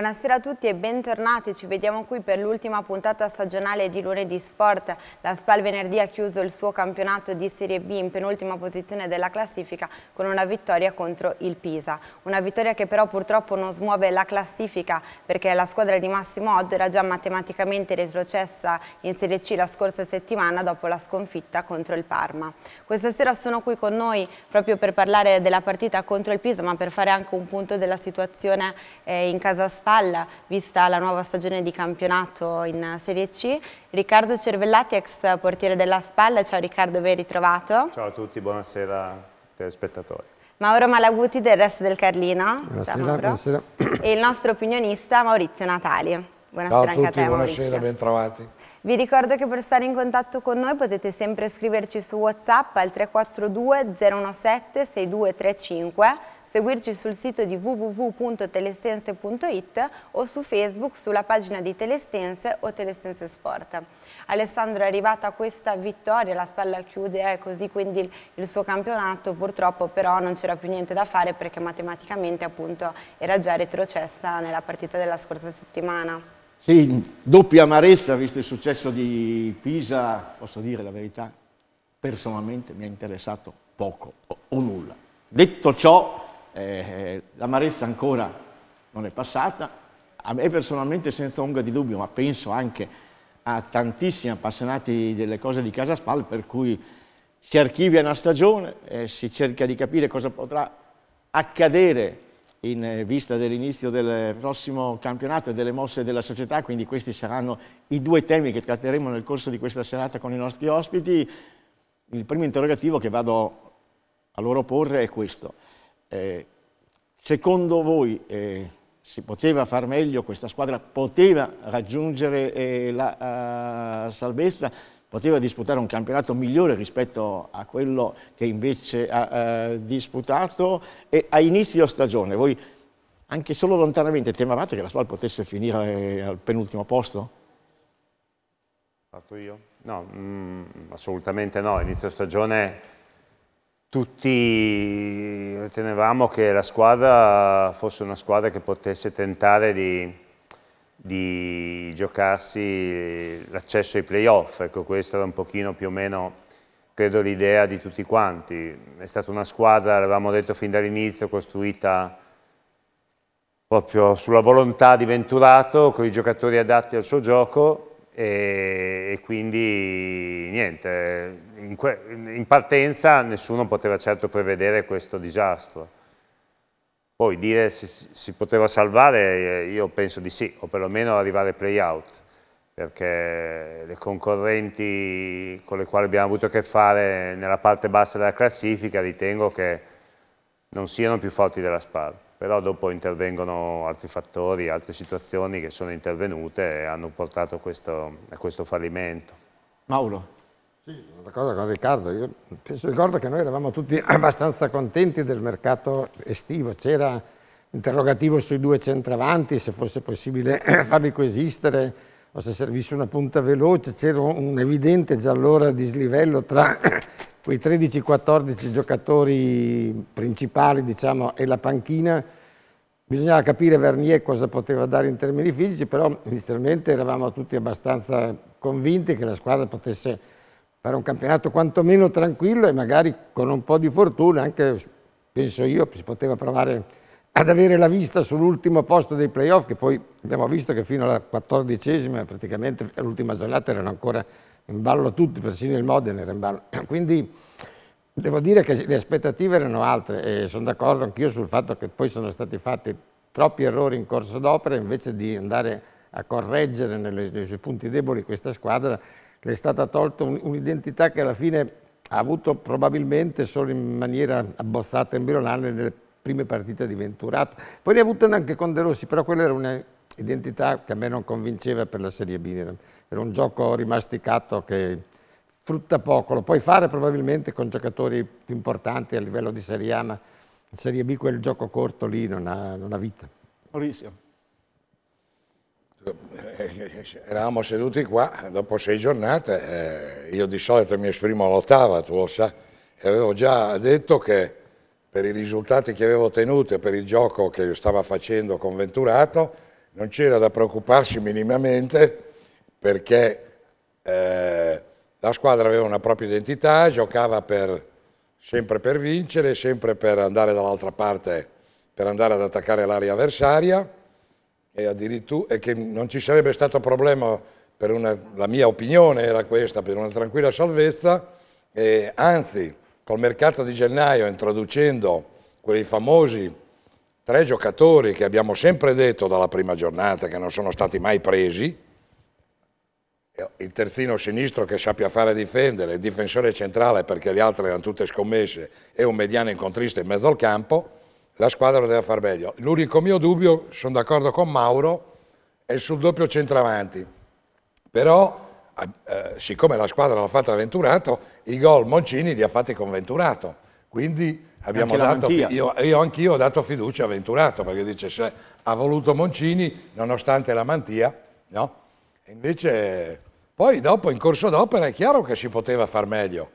Buonasera a tutti e bentornati, ci vediamo qui per l'ultima puntata stagionale di lunedì sport. La Spal venerdì ha chiuso il suo campionato di Serie B in penultima posizione della classifica con una vittoria contro il Pisa. Una vittoria che però purtroppo non smuove la classifica perché la squadra di Massimo Oddo era già matematicamente retrocessa in Serie C la scorsa settimana dopo la sconfitta contro il Parma. Questa sera sono qui con noi proprio per parlare della partita contro il Pisa, ma per fare anche un punto della situazione eh, in casa Spalla, vista la nuova stagione di campionato in Serie C. Riccardo Cervellati, ex portiere della Spalla. Ciao Riccardo, ben ritrovato. Ciao a tutti, buonasera telespettatori. Mauro Malaguti del Resto del Carlino. Buonasera, buonasera. E il nostro opinionista Maurizio Natali. Buonasera Ciao a tutti, a te, buonasera, ben trovati. Vi ricordo che per stare in contatto con noi potete sempre scriverci su WhatsApp al 342 017 6235, seguirci sul sito di www.telestense.it o su Facebook sulla pagina di Telestense o Telestense Sport. Alessandro è arrivata questa vittoria, la spalla chiude eh, così quindi il suo campionato, purtroppo però non c'era più niente da fare perché matematicamente appunto era già retrocessa nella partita della scorsa settimana. Sì, doppia amarezza, visto il successo di Pisa, posso dire la verità, personalmente mi ha interessato poco o nulla. Detto ciò, eh, eh, l'amarezza ancora non è passata, a me personalmente senza ombra di dubbio, ma penso anche a tantissimi appassionati delle cose di Casa Spal, per cui si archivia una stagione e eh, si cerca di capire cosa potrà accadere in eh, vista dell'inizio del prossimo campionato e delle mosse della società, quindi questi saranno i due temi che tratteremo nel corso di questa serata con i nostri ospiti. Il primo interrogativo che vado a loro porre è questo. Eh, secondo voi eh, si poteva far meglio, questa squadra poteva raggiungere eh, la uh, salvezza? poteva disputare un campionato migliore rispetto a quello che invece ha eh, disputato e a inizio stagione voi anche solo lontanamente temevate che la Spal potesse finire eh, al penultimo posto? Parto io? No, mm, assolutamente no, inizio stagione tutti ritenevamo che la squadra fosse una squadra che potesse tentare di di giocarsi l'accesso ai playoff, ecco questa era un pochino più o meno credo l'idea di tutti quanti, è stata una squadra, l'avevamo detto fin dall'inizio, costruita proprio sulla volontà di Venturato, con i giocatori adatti al suo gioco e, e quindi niente, in, in partenza nessuno poteva certo prevedere questo disastro poi dire se si poteva salvare, eh, io penso di sì, o perlomeno arrivare play-out, perché le concorrenti con le quali abbiamo avuto a che fare nella parte bassa della classifica ritengo che non siano più forti della SPAR, però dopo intervengono altri fattori, altre situazioni che sono intervenute e hanno portato questo, a questo fallimento. Mauro. Sì, sono d'accordo con Riccardo. Io penso, ricordo che noi eravamo tutti abbastanza contenti del mercato estivo. C'era interrogativo sui due centravanti, se fosse possibile farli coesistere o se servisse una punta veloce. C'era un evidente già allora dislivello tra quei 13-14 giocatori principali diciamo, e la panchina. Bisognava capire Vernier cosa poteva dare in termini fisici, però inizialmente eravamo tutti abbastanza convinti che la squadra potesse fare un campionato quantomeno tranquillo e magari con un po' di fortuna, anche penso io, si poteva provare ad avere la vista sull'ultimo posto dei playoff, che poi abbiamo visto che fino alla quattordicesima, praticamente all'ultima giornata, erano ancora in ballo tutti, persino il Modena era in ballo. Quindi devo dire che le aspettative erano altre e sono d'accordo anch'io sul fatto che poi sono stati fatti troppi errori in corso d'opera invece di andare a correggere nei suoi punti deboli questa squadra le è stata tolta un'identità che alla fine ha avuto probabilmente solo in maniera abbozzata embrionale nelle prime partite di Venturato. Poi ne ha avute anche con De Rossi, però quella era un'identità che a me non convinceva per la Serie B, era un gioco rimasticato che frutta poco, lo puoi fare probabilmente con giocatori più importanti a livello di Serie A, ma in Serie B quel gioco corto lì non ha, non ha vita. Maurizio. eravamo seduti qua, dopo sei giornate, eh, io di solito mi esprimo all'ottava, tu lo sai, e avevo già detto che per i risultati che avevo ottenuto e per il gioco che stava facendo con Venturato, non c'era da preoccuparsi minimamente perché eh, la squadra aveva una propria identità, giocava per, sempre per vincere, sempre per andare dall'altra parte, per andare ad attaccare l'area avversaria e, e che non ci sarebbe stato problema, per una, la mia opinione era questa, per una tranquilla salvezza, e anzi col mercato di gennaio introducendo quei famosi tre giocatori che abbiamo sempre detto dalla prima giornata che non sono stati mai presi, il terzino sinistro che sappia fare difendere, il difensore centrale perché le altre erano tutte scommesse e un mediano incontrista in mezzo al campo, la squadra deve far meglio. L'unico mio dubbio, sono d'accordo con Mauro, è sul doppio centravanti. Però, eh, eh siccome la squadra l'ha fatta a Venturato, i gol Moncini li ha fatti con Venturato. Quindi abbiamo dato, io, io anch'io ho dato fiducia a Venturato, perché dice se ha voluto Moncini, nonostante la mantia, no? invece, poi dopo, in corso d'opera, è chiaro che si poteva far meglio.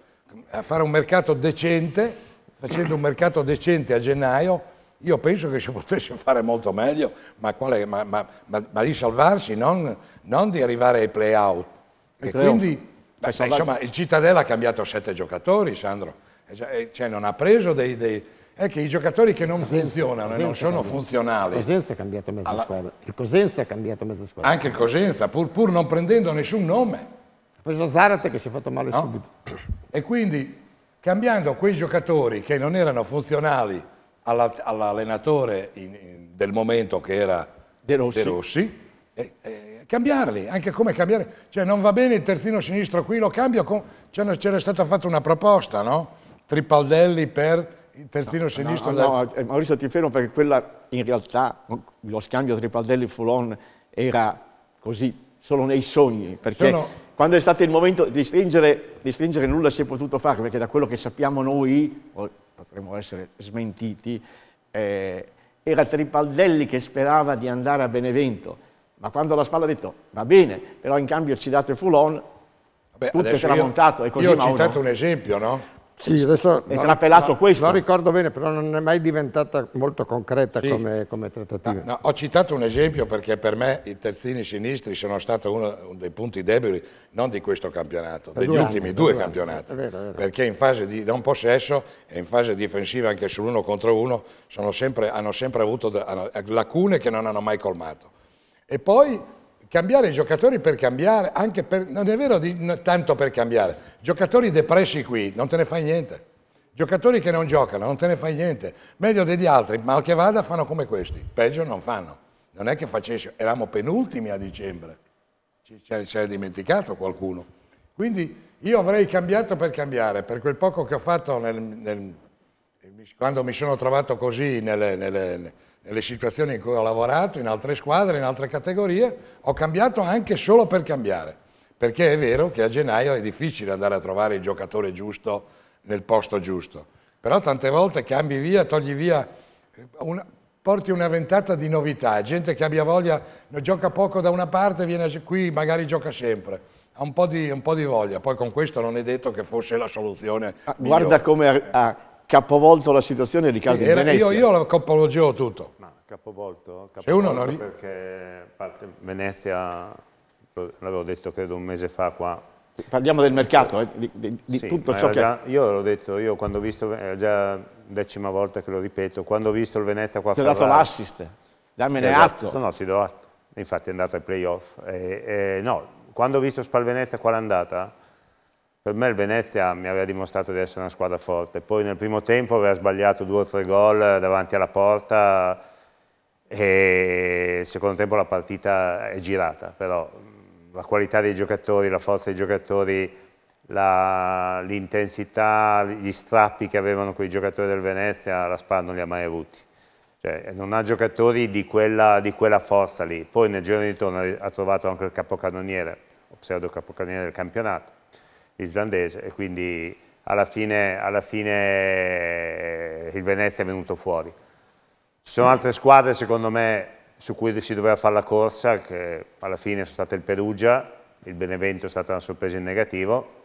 A fare un mercato decente, facendo un mercato decente a gennaio, io penso che si potesse fare molto meglio, ma, quale, ma, ma, ma di salvarsi, non, non, di arrivare ai play-out. E quindi, cioè, beh, insomma, il Cittadella ha cambiato sette giocatori, Sandro. Eh, cioè, eh, cioè, non ha preso dei, dei è che i giocatori che non Cosenza, funzionano Cosenza e non sono funzionali. Cosenza ha cambiato mezza Alla... squadra. Il Cosenza ha cambiato mezza squadra. Anche il Cosenza, pur, pur, non prendendo nessun nome. Ha preso Zarate che si è fatto male no? subito. E quindi cambiando quei giocatori che non erano funzionali all'allenatore del momento che era De Rossi, De Rossi e, e cambiarli, anche come cambiare, cioè non va bene il terzino sinistro qui, lo cambio, c'era cioè, stata fatta una proposta, no? Tripaldelli per il terzino no, sinistro. No, del... no, eh, Maurizio ti fermo perché quella in realtà, lo scambio Tripaldelli-Fulon era così, solo nei sogni, perché Sono... quando è stato il momento di stringere, di stringere nulla si è potuto fare, perché da quello che sappiamo noi potremmo essere smentiti, eh, era Tripaldelli che sperava di andare a Benevento, ma quando la spalla ha detto va bene, però in cambio ci date Fulon, Beh, tutto è tramontato. Io, e così, io ho Mauro. citato un esempio, no? Sì, adesso e sarà pelato no, questo. Non ricordo bene, però non è mai diventata molto concreta sì. come, come, trattativa. No, no, ho citato un esempio perché per me i terzini sinistri sono stati uno dei punti deboli, non di questo campionato, da degli ultimi anni, due, campionati. È vero, è vero. Perché in fase di non possesso e in fase difensiva anche sull'uno contro uno sempre, hanno sempre avuto lacune che non hanno mai colmato. E poi cambiare i giocatori per cambiare, anche per, non è vero di, tanto per cambiare, giocatori depressi qui non te ne fai niente, giocatori che non giocano non te ne fai niente, meglio degli altri, mal che vada fanno come questi, peggio non fanno, non è che facessimo, eravamo penultimi a dicembre, ci è dimenticato qualcuno, quindi io avrei cambiato per cambiare, per quel poco che ho fatto nel, nel, quando mi sono trovato così nelle, nelle nelle situazioni in cui ho lavorato, in altre squadre, in altre categorie, ho cambiato anche solo per cambiare, perché è vero che a gennaio è difficile andare a trovare il giocatore giusto nel posto giusto, però tante volte cambi via, togli via, eh, una, porti una ventata di novità, gente che abbia voglia, gioca poco da una parte, viene qui magari gioca sempre. Ha un po, di, un po' di voglia, poi con questo non è detto che fosse la soluzione. Ah, guarda come ha, capovolto la situazione Riccardo eh, Venezia. io, io lo capologevo tutto. Ma capovolto? capovolto uno non... Perché parte, Venezia, l'avevo detto credo un mese fa qua, Parliamo del mercato, eh, di, di, di sì, tutto ciò che... io l'ho detto, io quando ho visto, è già decima volta che lo ripeto, quando ho visto il Venezia qua Ti ho dato l'assist, dammene esatto. atto. No, no, ti do atto. Infatti è andato ai playoff. Eh, eh, no, quando ho visto Spal Venezia qua l'andata, per me il Venezia mi aveva dimostrato di essere una squadra forte, poi nel primo tempo aveva sbagliato due o tre gol davanti alla porta e nel secondo tempo la partita è girata, però la qualità dei giocatori, la forza dei giocatori, l'intensità, gli strappi che avevano quei giocatori del Venezia, la Spa non li ha mai avuti. Cioè, non ha giocatori di quella, di quella forza lì. Poi nel giro di ritorno ha trovato anche il capocannoniere, pseudo capocannoniere del campionato islandese e quindi alla fine, alla fine eh, il Venezia è venuto fuori. Ci sono altre squadre secondo me su cui si doveva fare la corsa, che alla fine sono state il Perugia, il Benevento è stata una sorpresa in negativo,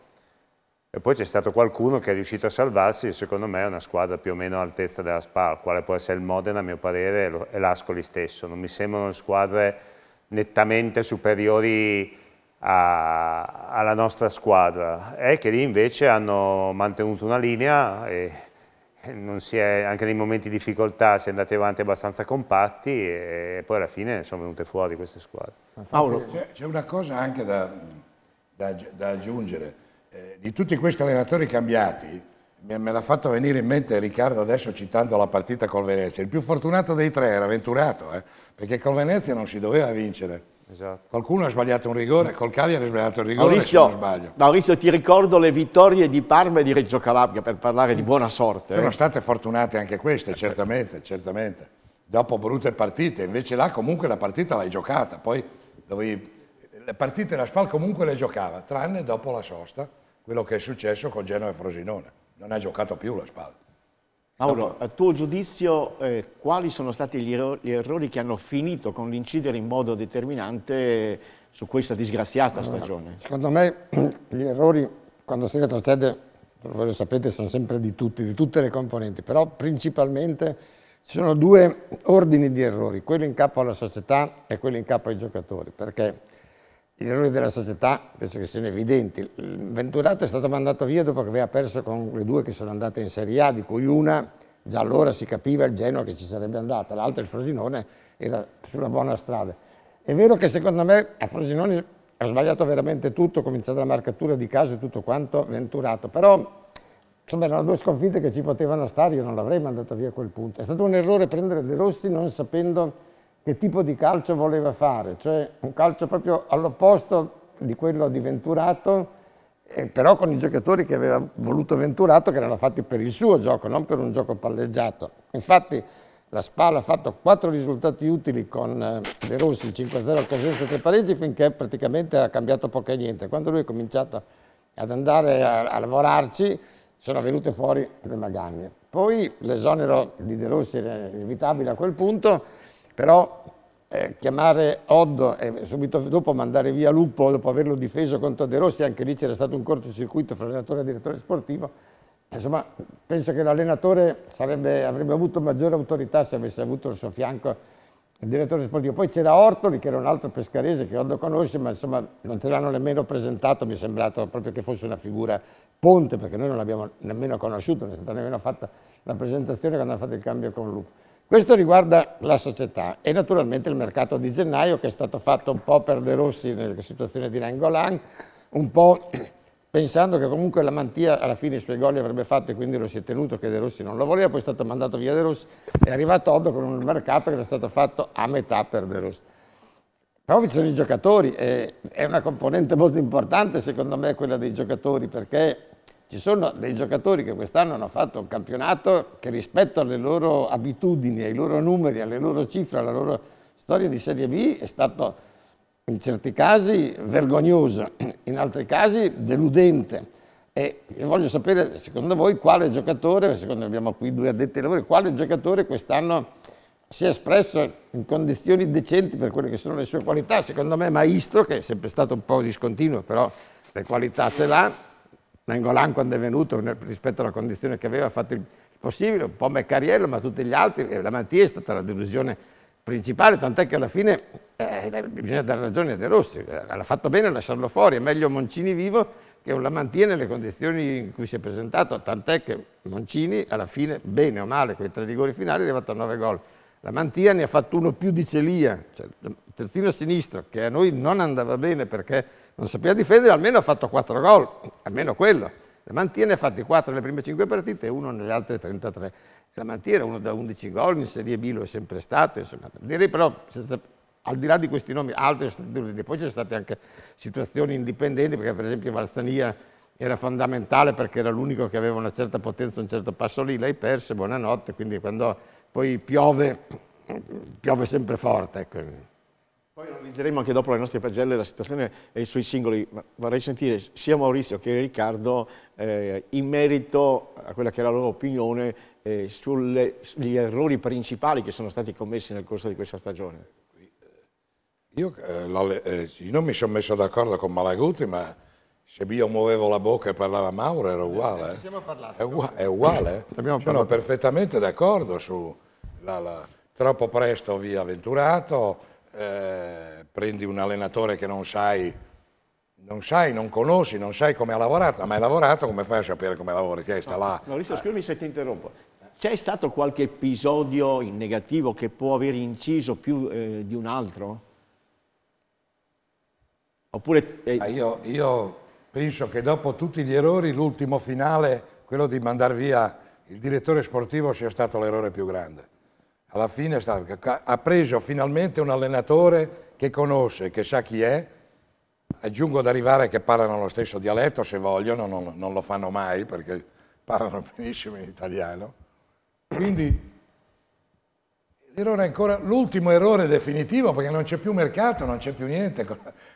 e poi c'è stato qualcuno che è riuscito a salvarsi e secondo me è una squadra più o meno all'altezza della SPA, quale può essere il Modena a mio parere e l'Ascoli stesso. Non mi sembrano squadre nettamente superiori a, alla nostra squadra è che lì invece hanno mantenuto una linea e è, anche nei momenti di difficoltà si è andati avanti abbastanza compatti e poi alla fine sono venute fuori queste squadre. Paolo? C'è una cosa anche da, da, da aggiungere, eh, di tutti questi allenatori cambiati, me l'ha fatto venire in mente Riccardo adesso citando la partita col Venezia, il più fortunato dei tre era Venturato, eh, perché col Venezia non si doveva vincere Esatto. Qualcuno ha sbagliato un rigore, col Cagliari ha sbagliato un rigore, Maurizio, non sbaglio. Maurizio, ti ricordo le vittorie di Parma e di Reggio Calabria, per parlare di buona sorte. Sono eh. state fortunate anche queste, certamente, certamente. Dopo brutte partite, invece là comunque la partita l'hai giocata, poi dovevi... Le partite la Spal comunque le giocava, tranne dopo la sosta, quello che è successo con Genova e Frosinone. Non ha giocato più la Spal. Mauro, a eh, tuo giudizio, eh, quali sono stati gli, erro gli, errori che hanno finito con l'incidere in modo determinante su questa disgraziata stagione? Secondo me gli errori, quando si retrocede, voi lo sapete, sono sempre di tutti, di tutte le componenti, però principalmente ci sono due ordini di errori, quello in capo alla società e quello in capo ai giocatori, perché gli errori della società penso che siano evidenti. Venturato è stato mandato via dopo che aveva perso con le due che sono andate in Serie A, di cui una già allora si capiva il Genoa che ci sarebbe andata, l'altra il Frosinone era sulla buona strada. È vero che secondo me a Frosinone ha sbagliato veramente tutto, cominciando la marcatura di caso e tutto quanto Venturato, però insomma erano due sconfitte che ci potevano stare, io non l'avrei mandato via a quel punto. È stato un errore prendere De Rossi non sapendo che tipo di calcio voleva fare, cioè un calcio proprio all'opposto di quello di Venturato, eh, però con i giocatori che aveva voluto Venturato, che erano fatti per il suo gioco, non per un gioco palleggiato. Infatti la Spal ha fatto quattro risultati utili con eh, De Rossi, il 5-0 al Cosenza e tre pareggi, finché praticamente ha cambiato poco e niente. Quando lui ha cominciato ad andare a, a lavorarci, sono venute fuori le magagne. Poi l'esonero di De Rossi era inevitabile a quel punto, però eh, chiamare Oddo e subito dopo mandare via Lupo, dopo averlo difeso contro De Rossi, anche lì c'era stato un cortocircuito fra allenatore e direttore sportivo, insomma penso che l'allenatore avrebbe avuto maggiore autorità se avesse avuto al suo fianco il direttore sportivo. Poi c'era Ortoli, che era un altro pescarese che Oddo conosce, ma insomma non ce l'hanno nemmeno presentato, mi è sembrato proprio che fosse una figura ponte, perché noi non l'abbiamo nemmeno conosciuto, non è stata nemmeno fatta la presentazione quando ha fatto il cambio con Lupo. Questo riguarda la società e naturalmente il mercato di gennaio che è stato fatto un po' per De Rossi nella situazione di Nangolan, un po' pensando che comunque la Mantia alla fine i suoi gol li avrebbe fatto e quindi lo si è tenuto che De Rossi non lo voleva, poi è stato mandato via De Rossi, e è arrivato Oddo con un mercato che era stato fatto a metà per De Rossi. Però ci sono i giocatori, e è una componente molto importante secondo me quella dei giocatori perché ci sono dei giocatori che quest'anno hanno fatto un campionato che rispetto alle loro abitudini, ai loro numeri, alle loro cifre, alla loro storia di Serie B è stato in certi casi vergognoso, in altri casi deludente. E io voglio sapere, secondo voi, quale giocatore, secondo abbiamo qui due addetti ai lavori, quale giocatore quest'anno si è espresso in condizioni decenti per quelle che sono le sue qualità. Secondo me Maestro, che è sempre stato un po' discontinuo, però le qualità ce l'ha, Nangolan quando è venuto, rispetto alla condizione che aveva, ha fatto il possibile, un po' Meccariello, ma tutti gli altri, la Mantia è stata la delusione principale, tant'è che alla fine eh, eh bisogna dare ragione a De Rossi, eh, l'ha fatto bene a lasciarlo fuori, è meglio Moncini vivo che un Mantia nelle condizioni in cui si è presentato, tant'è che Moncini alla fine, bene o male, con i tre rigori finali è arrivato a nove gol. La Mantia ne ha fatto uno più di Celia, cioè, terzino sinistro, che a noi non andava bene perché non sapeva difendere, almeno ha fatto 4 gol, almeno quello. La Mantiene ha fatto 4 nelle prime 5 partite e 1 nelle altre 33. La Mantiene uno da 11 gol, in Serie B lo è sempre stato. Insomma. Direi però, senza, al di là di questi nomi, altri sono stati duri. Poi c'è state anche situazioni indipendenti, perché per esempio Valstania era fondamentale perché era l'unico che aveva una certa potenza, un certo passo lì, lei perse, buonanotte, quindi quando poi piove, piove sempre forte. Ecco. Poi analizzeremo anche dopo le nostre pagelle la situazione sui singoli, ma vorrei sentire sia Maurizio che Riccardo eh, in merito a quella che era la loro opinione eh, sugli errori principali che sono stati commessi nel corso di questa stagione. Io, eh, la, eh, non mi sono messo d'accordo con Malaguti, ma se io muovevo la bocca e parlava Mauro era uguale. Eh, parlati, è, uguale è uguale. Sono parlato. perfettamente d'accordo su la, la, troppo presto via Venturato eh, prendi un allenatore che non sai, non sai, non conosci, non sai come ha lavorato, ma hai lavorato, come fai a sapere come lavori? Ti sta no, là. Maurizio, scusami se ti interrompo. C'è stato qualche episodio in negativo che può aver inciso più eh, di un altro? Oppure... Eh... Ah, io, io penso che dopo tutti gli errori, l'ultimo finale, quello di mandare via il direttore sportivo, sia stato l'errore più grande alla fine ha preso finalmente un allenatore che conosce, che sa chi è, aggiungo ad arrivare che parlano lo stesso dialetto se vogliono, non, non lo fanno mai perché parlano benissimo in italiano. Quindi Tirone ancora l'ultimo errore definitivo perché non c'è più mercato, non c'è più niente.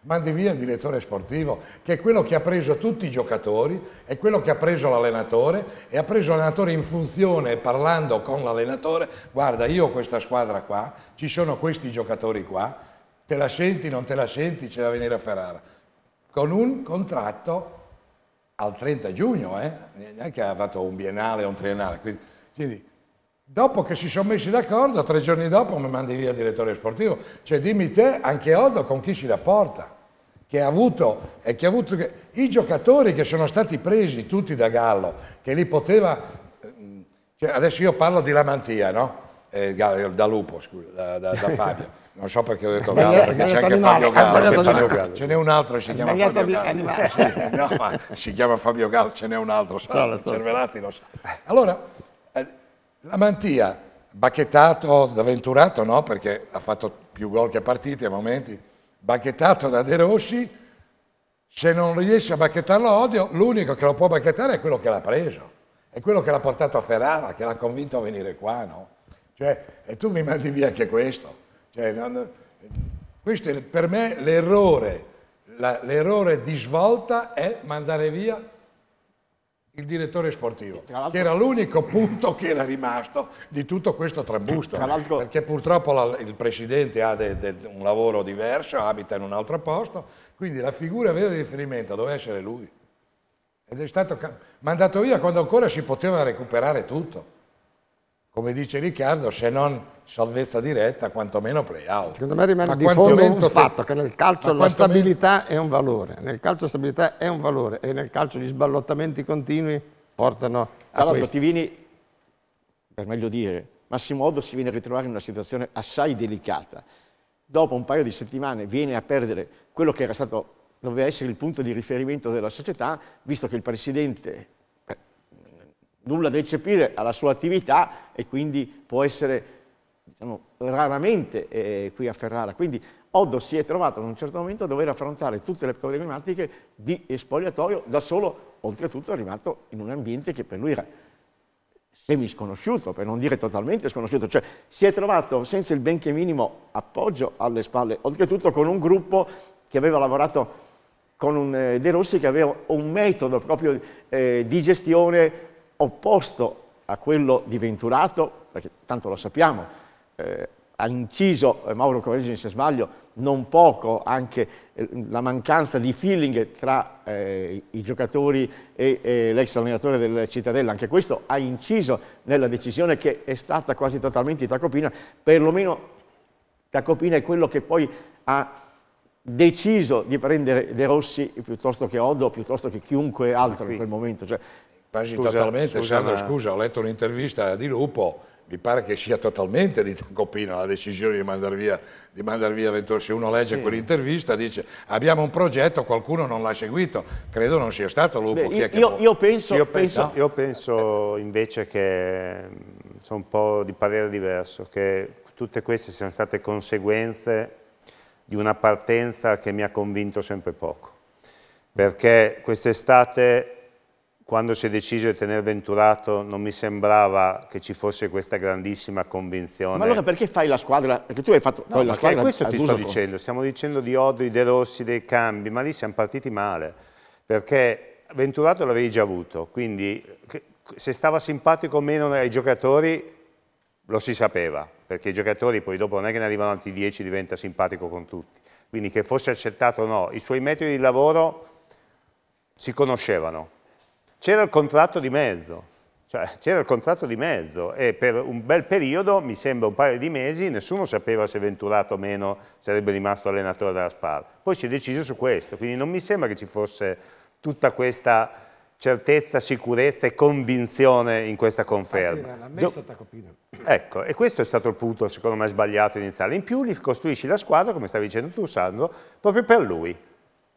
Mandi via il direttore sportivo, che è quello che ha preso tutti i giocatori, è quello che ha preso l'allenatore e ha preso l'allenatore in funzione parlando con l'allenatore. Guarda, io ho questa squadra qua, ci sono questi giocatori qua, te la senti, non te la senti, c'è da venire a Ferrara. Con un contratto al 30 giugno, eh? neanche ha fatto un biennale o un triennale. Quindi, quindi Dopo che si sono messi d'accordo, tre giorni dopo mi mandi via il direttore sportivo. Cioè dimmi te, anche Odo, con chi si rapporta? Che ha avuto, e che ha avuto i giocatori che sono stati presi tutti da Gallo, che li poteva... Ehm, cioè, adesso io parlo di Lamantia, no? Eh, eh da Lupo, scusa, da, da, da Fabio. non so perché ho detto Gallo, perché c'è anche Fabio Gallo, ce, ce n'è un altro si chiama Fabio Gallo. Sì, no, si chiama Fabio Gallo, ce n'è un altro, sa, so, so, Cervelati lo sa. So. Allora, la Mantia, bacchettato da Venturato, no, perché ha fatto più gol che partite a momenti, bacchettato da De Rossi, se non riesce a bacchettarlo Odio, l'unico che lo può bacchettare è quello che l'ha preso, è quello che l'ha portato a Ferrara, che l'ha convinto a venire qua, no? Cioè, e tu mi mandi via anche questo. Cioè, non, questo è per me l'errore, l'errore di svolta è mandare via il direttore sportivo, che era l'unico punto che era rimasto di tutto questo trambusto, perché purtroppo la, il presidente ha de, de, un lavoro diverso, abita in un altro posto, quindi la figura vera di riferimento doveva essere lui. Ed è stato mandato via quando ancora si poteva recuperare tutto, come dice Riccardo, se non salvezza diretta, quantomeno play-out. Secondo me rimane ma di fondo un te... fatto, che nel calcio ma la stabilità meno... è un valore, nel calcio la stabilità è un valore e nel calcio gli sballottamenti continui portano a allora, questo. Tivini, per meglio dire, Massimo Massimodo si viene a ritrovare in una situazione assai delicata. Dopo un paio di settimane viene a perdere quello che era stato, doveva essere il punto di riferimento della società, visto che il presidente eh, nulla da eccepire alla sua attività e quindi può essere diciamo, raramente eh, qui a Ferrara, quindi Oddo si è trovato ad un certo momento a dover affrontare tutte le problematiche di spogliatoio da solo, oltretutto è arrivato in un ambiente che per lui era semi sconosciuto, per non dire totalmente sconosciuto, cioè si è trovato senza il benché minimo appoggio alle spalle, oltretutto con un gruppo che aveva lavorato con un, eh, De Rossi che aveva un metodo proprio eh, di gestione opposto a quello di Venturato, perché tanto lo sappiamo, eh, ha inciso, eh, Mauro Correggini se sbaglio, non poco anche eh, la mancanza di feeling tra eh, i giocatori e, e l'ex allenatore del Cittadella, anche questo ha inciso nella decisione che è stata quasi totalmente di Tacopina, perlomeno Tacopina è quello che poi ha deciso di prendere De Rossi piuttosto che Oddo, piuttosto che chiunque altro in quel momento. Cioè, quasi scusa, totalmente, Sandro, scusa, ho letto un'intervista di Lupo mi pare che sia totalmente di Tancopino la decisione di mandare via, di mandar via Ventura. Se uno legge sì. quell'intervista dice abbiamo un progetto, qualcuno non l'ha seguito, credo non sia stato Lupo. Beh, io, può... io, penso, io, penso, no? io, penso, invece che sono mm, un po' di parere diverso, che tutte queste siano state conseguenze di una partenza che mi ha convinto sempre poco. Perché quest'estate quando si è deciso di tenere Venturato non mi sembrava che ci fosse questa grandissima convinzione. Ma allora perché fai la squadra? Perché tu hai fatto no, la squadra. Questo ti sto dicendo, stiamo dicendo di Odri, De Rossi, dei cambi, ma lì siamo partiti male, perché Venturato l'avevi già avuto, quindi se stava simpatico o meno ai giocatori lo si sapeva, perché i giocatori poi dopo non è che ne arrivano altri 10 diventa simpatico con tutti. Quindi che fosse accettato o no, i suoi metodi di lavoro si conoscevano c'era il contratto di mezzo, cioè c'era il contratto di mezzo e per un bel periodo, mi sembra un paio di mesi, nessuno sapeva se Venturato o meno sarebbe rimasto allenatore della SPAL. Poi si è deciso su questo, quindi non mi sembra che ci fosse tutta questa certezza, sicurezza e convinzione in questa conferma. Ah, Do... Ecco, e questo è stato il punto secondo me sbagliato iniziale. In più gli costruisci la squadra, come stavi dicendo tu Sandro, proprio per lui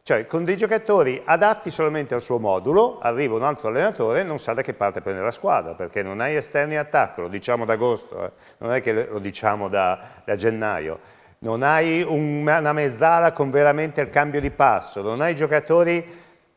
cioè, con dei giocatori adatti solamente al suo modulo, arriva un altro allenatore e non sa da che parte prendere la squadra, perché non hai esterni in attacco, lo diciamo da agosto, eh? non è che lo diciamo da, da gennaio, non hai un, una mezzala con veramente il cambio di passo, non hai giocatori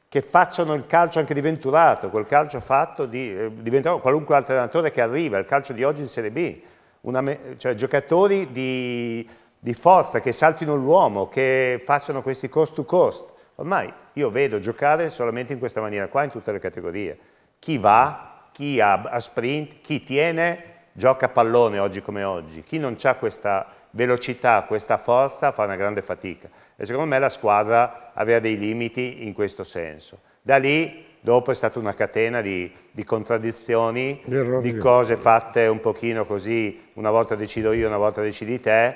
che facciano il calcio anche di Venturato, quel calcio fatto di, eh, di Venturato, qualunque altro allenatore che arriva, il calcio di oggi in Serie B, una, cioè giocatori di, di forza, che saltino l'uomo, che facciano questi cost to cost, Ormai io vedo giocare solamente in questa maniera qua, in tutte le categorie. Chi va, chi ha, ha sprint, chi tiene, gioca a pallone oggi come oggi. Chi non ha questa velocità, questa forza, fa una grande fatica. E secondo me la squadra aveva dei limiti in questo senso. Da lì dopo è stata una catena di, di contraddizioni, di cose fatte un pochino così, una volta decido io, una volta decidi te,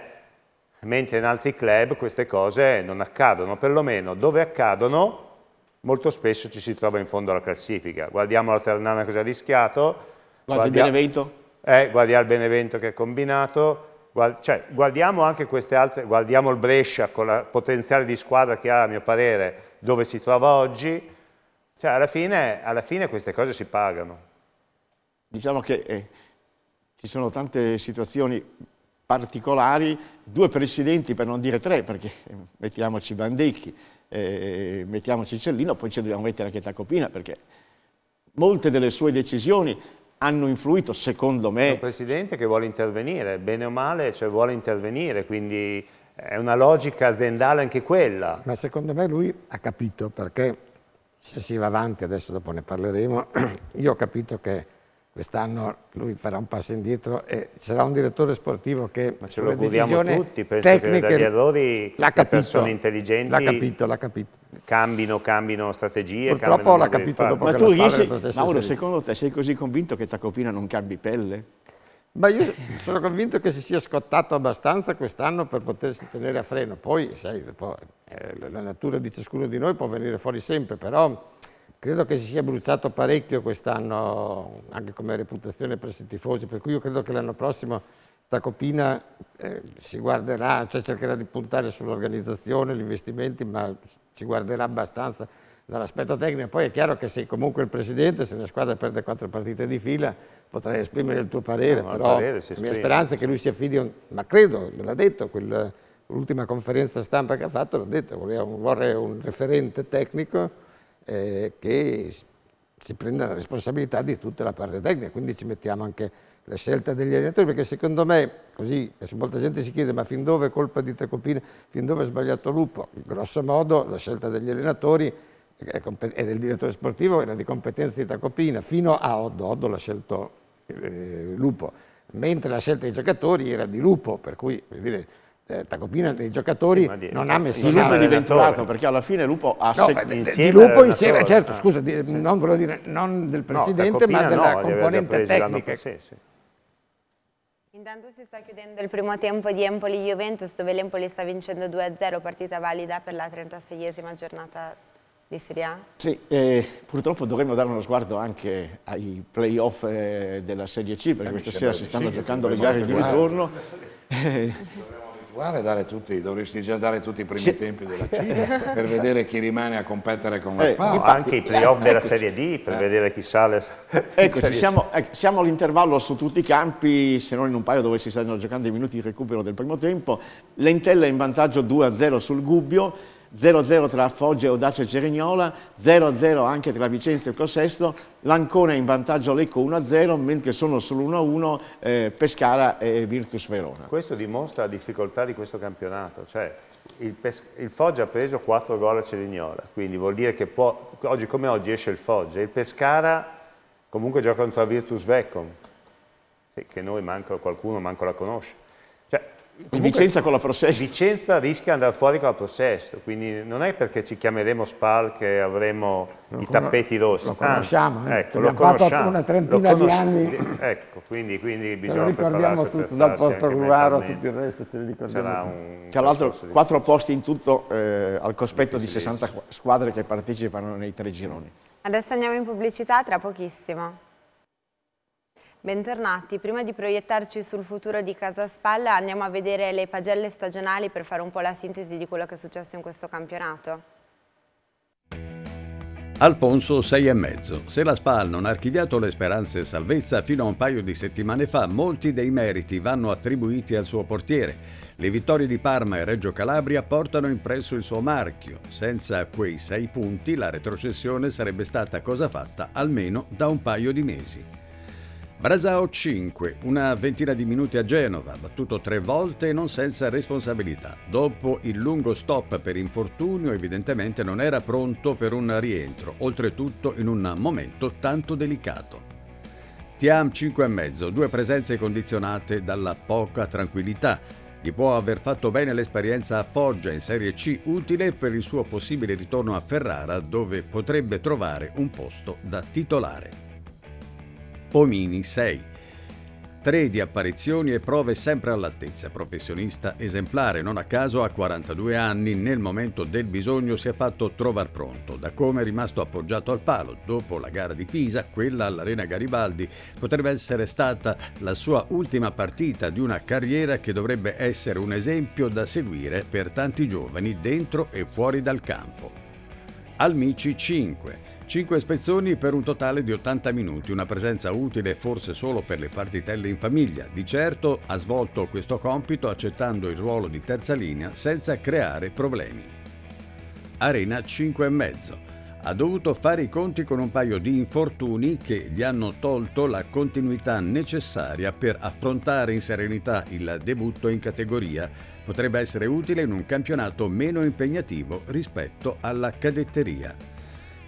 mentre in altri club queste cose non accadono, perlomeno dove accadono molto spesso ci si trova in fondo alla classifica. Guardiamo la Ternana cosa ha rischiato. Guardi guardia il Benevento. Eh, guardiamo il Benevento che ha combinato. Guard cioè, guardiamo anche queste altre, guardiamo il Brescia con la potenziale di squadra che ha, a mio parere, dove si trova oggi. Cioè, alla fine, alla fine queste cose si pagano. Diciamo che eh, ci sono tante situazioni particolari, due presidenti per non dire tre, perché mettiamoci Bandecchi, eh, mettiamoci Cellino, poi ci dobbiamo mettere anche Tacopina, perché molte delle sue decisioni hanno influito, secondo me... Un presidente che vuole intervenire, bene o male, cioè vuole intervenire, quindi è una logica aziendale anche quella. Ma secondo me lui ha capito perché se si va avanti, adesso dopo ne parleremo, io ho capito che quest'anno lui farà un passo indietro e sarà un direttore sportivo che Ma ce lo gudiamo tutti, penso tecniche, che dagli errori le persone intelligenti l'ha capito, l'ha capito. cambino, cambino strategie. Purtroppo l'ha capito fare. dopo Ma che tu riesci, Mauro, secondo te sei così convinto che Tacopina non cambi pelle? Ma io sono convinto che si sia scottato abbastanza quest'anno per potersi tenere a freno. Poi, sai, eh, la natura di ciascuno di noi può venire fuori sempre, però Credo che si sia bruciato parecchio quest'anno, anche come reputazione presso i tifosi, per cui io credo che l'anno prossimo Tacopina eh, si guarderà, cioè cercherà di puntare sull'organizzazione, gli investimenti, ma ci guarderà abbastanza dall'aspetto tecnico. Poi è chiaro che se comunque il presidente, se la squadra perde quattro partite di fila, potrai esprimere il tuo parere, no, però la mia speranza è che lui si affidi, un, ma credo, l'ha detto, l'ultima conferenza stampa che ha fatto, l'ha detto, vorrei un, un referente tecnico eh, che si prenda la responsabilità di tutta la parte tecnica, quindi ci mettiamo anche la scelta degli allenatori, perché secondo me, così, molta gente si chiede ma fin dove è colpa di Tecopina, fin dove è sbagliato Lupo? Grosso modo la scelta degli allenatori e del direttore sportivo era di competenza di Tacopina, fino a Oddo, Oddo l'ha scelto eh, Lupo, mentre la scelta dei giocatori era di Lupo, per cui dire, eh, Tacopina dei giocatori sì, di, non ha eh, messo Lupo è diventato perché alla fine Lupo ha no, se, eh, insieme di Lupo insieme, certo, ah, scusa, di, sì. non volevo dire non del presidente, no, ma della no, componente tecnica. Sì, sì. Intanto si sta chiudendo il primo tempo di Empoli-Juventus dove l'Empoli sta vincendo 2-0, partita valida per la 36esima giornata di Serie A. Sì, eh, purtroppo dovremmo dare uno sguardo anche ai playoff eh, della Serie C perché eh, questa sera si stanno giocando le gare di ritorno. Guarda, tutti, dovresti già dare tutti i primi sì. tempi della Cina per vedere chi rimane a competere con la Spal. Eh, anche i playoff della ecco. Serie D per eh. vedere chi sale. Ecco, siamo, ecco, siamo all'intervallo su tutti i campi, se non in un paio dove si stanno giocando i minuti di recupero del primo tempo. L'Entella è in vantaggio 2-0 sul Gubbio 0-0 tra Foggia e Audace Cerignola, 0-0 anche tra Vicenza e Cosesto, Lancone in vantaggio Lecco 1-0, mentre sono solo 1-1 eh, Pescara e Virtus Verona. Questo dimostra la difficoltà di questo campionato, cioè il, il, Foggia ha preso 4 gol a Cerignola, quindi vuol dire che può, oggi come oggi esce il Foggia, il Pescara comunque gioca contro la Virtus Vecchio, che noi manco, qualcuno manco la conosce. Comunque, Vicenza con la Processo. Vicenza rischia di andare fuori con la Processo, quindi non è perché ci chiameremo SPAL che avremo lo i tappeti rossi. Eh. Ah, ecco, lo conosciamo, Anzi, eh, ecco, lo conosciamo. fatto una trentina di anni. Ecco, quindi, quindi bisogna ricordiamo tutto, dal Portogruaro a tutto il resto ce lo ricordiamo. Un... Tra l'altro quattro posti in tutto eh, al cospetto di 60 squadre che partecipano nei tre gironi. Adesso andiamo in pubblicità tra pochissimo. Bentornati, prima di proiettarci sul futuro di Casa Spalla andiamo a vedere le pagelle stagionali per fare un po' la sintesi di quello che è successo in questo campionato. Alfonso e mezzo. Se la SPAL non ha archiviato le speranze e salvezza fino a un paio di settimane fa, molti dei meriti vanno attribuiti al suo portiere. Le vittorie di Parma e Reggio Calabria portano impresso il suo marchio. Senza quei sei punti la retrocessione sarebbe stata cosa fatta almeno da un paio di mesi. Brasao 5, una ventina di minuti a Genova, battuto tre volte e non senza responsabilità. Dopo il lungo stop per infortunio, evidentemente non era pronto per un rientro, oltretutto in un momento tanto delicato. Tiam 5,5, due presenze condizionate dalla poca tranquillità. Gli può aver fatto bene l'esperienza a Foggia in Serie C, utile per il suo possibile ritorno a Ferrara, dove potrebbe trovare un posto da titolare. Pomini 6. Tre di apparizioni e prove sempre all'altezza, professionista esemplare, non a caso a 42 anni, nel momento del bisogno si è fatto trovar pronto, da come è rimasto appoggiato al palo dopo la gara di Pisa, quella all'Arena Garibaldi, potrebbe essere stata la sua ultima partita di una carriera che dovrebbe essere un esempio da seguire per tanti giovani dentro e fuori dal campo. Almici 5 5 spezzoni per un totale di 80 minuti, una presenza utile forse solo per le partitelle in famiglia. Di certo ha svolto questo compito accettando il ruolo di terza linea senza creare problemi. Arena 5,5 ha dovuto fare i conti con un paio di infortuni che gli hanno tolto la continuità necessaria per affrontare in serenità il debutto in categoria. Potrebbe essere utile in un campionato meno impegnativo rispetto alla cadetteria.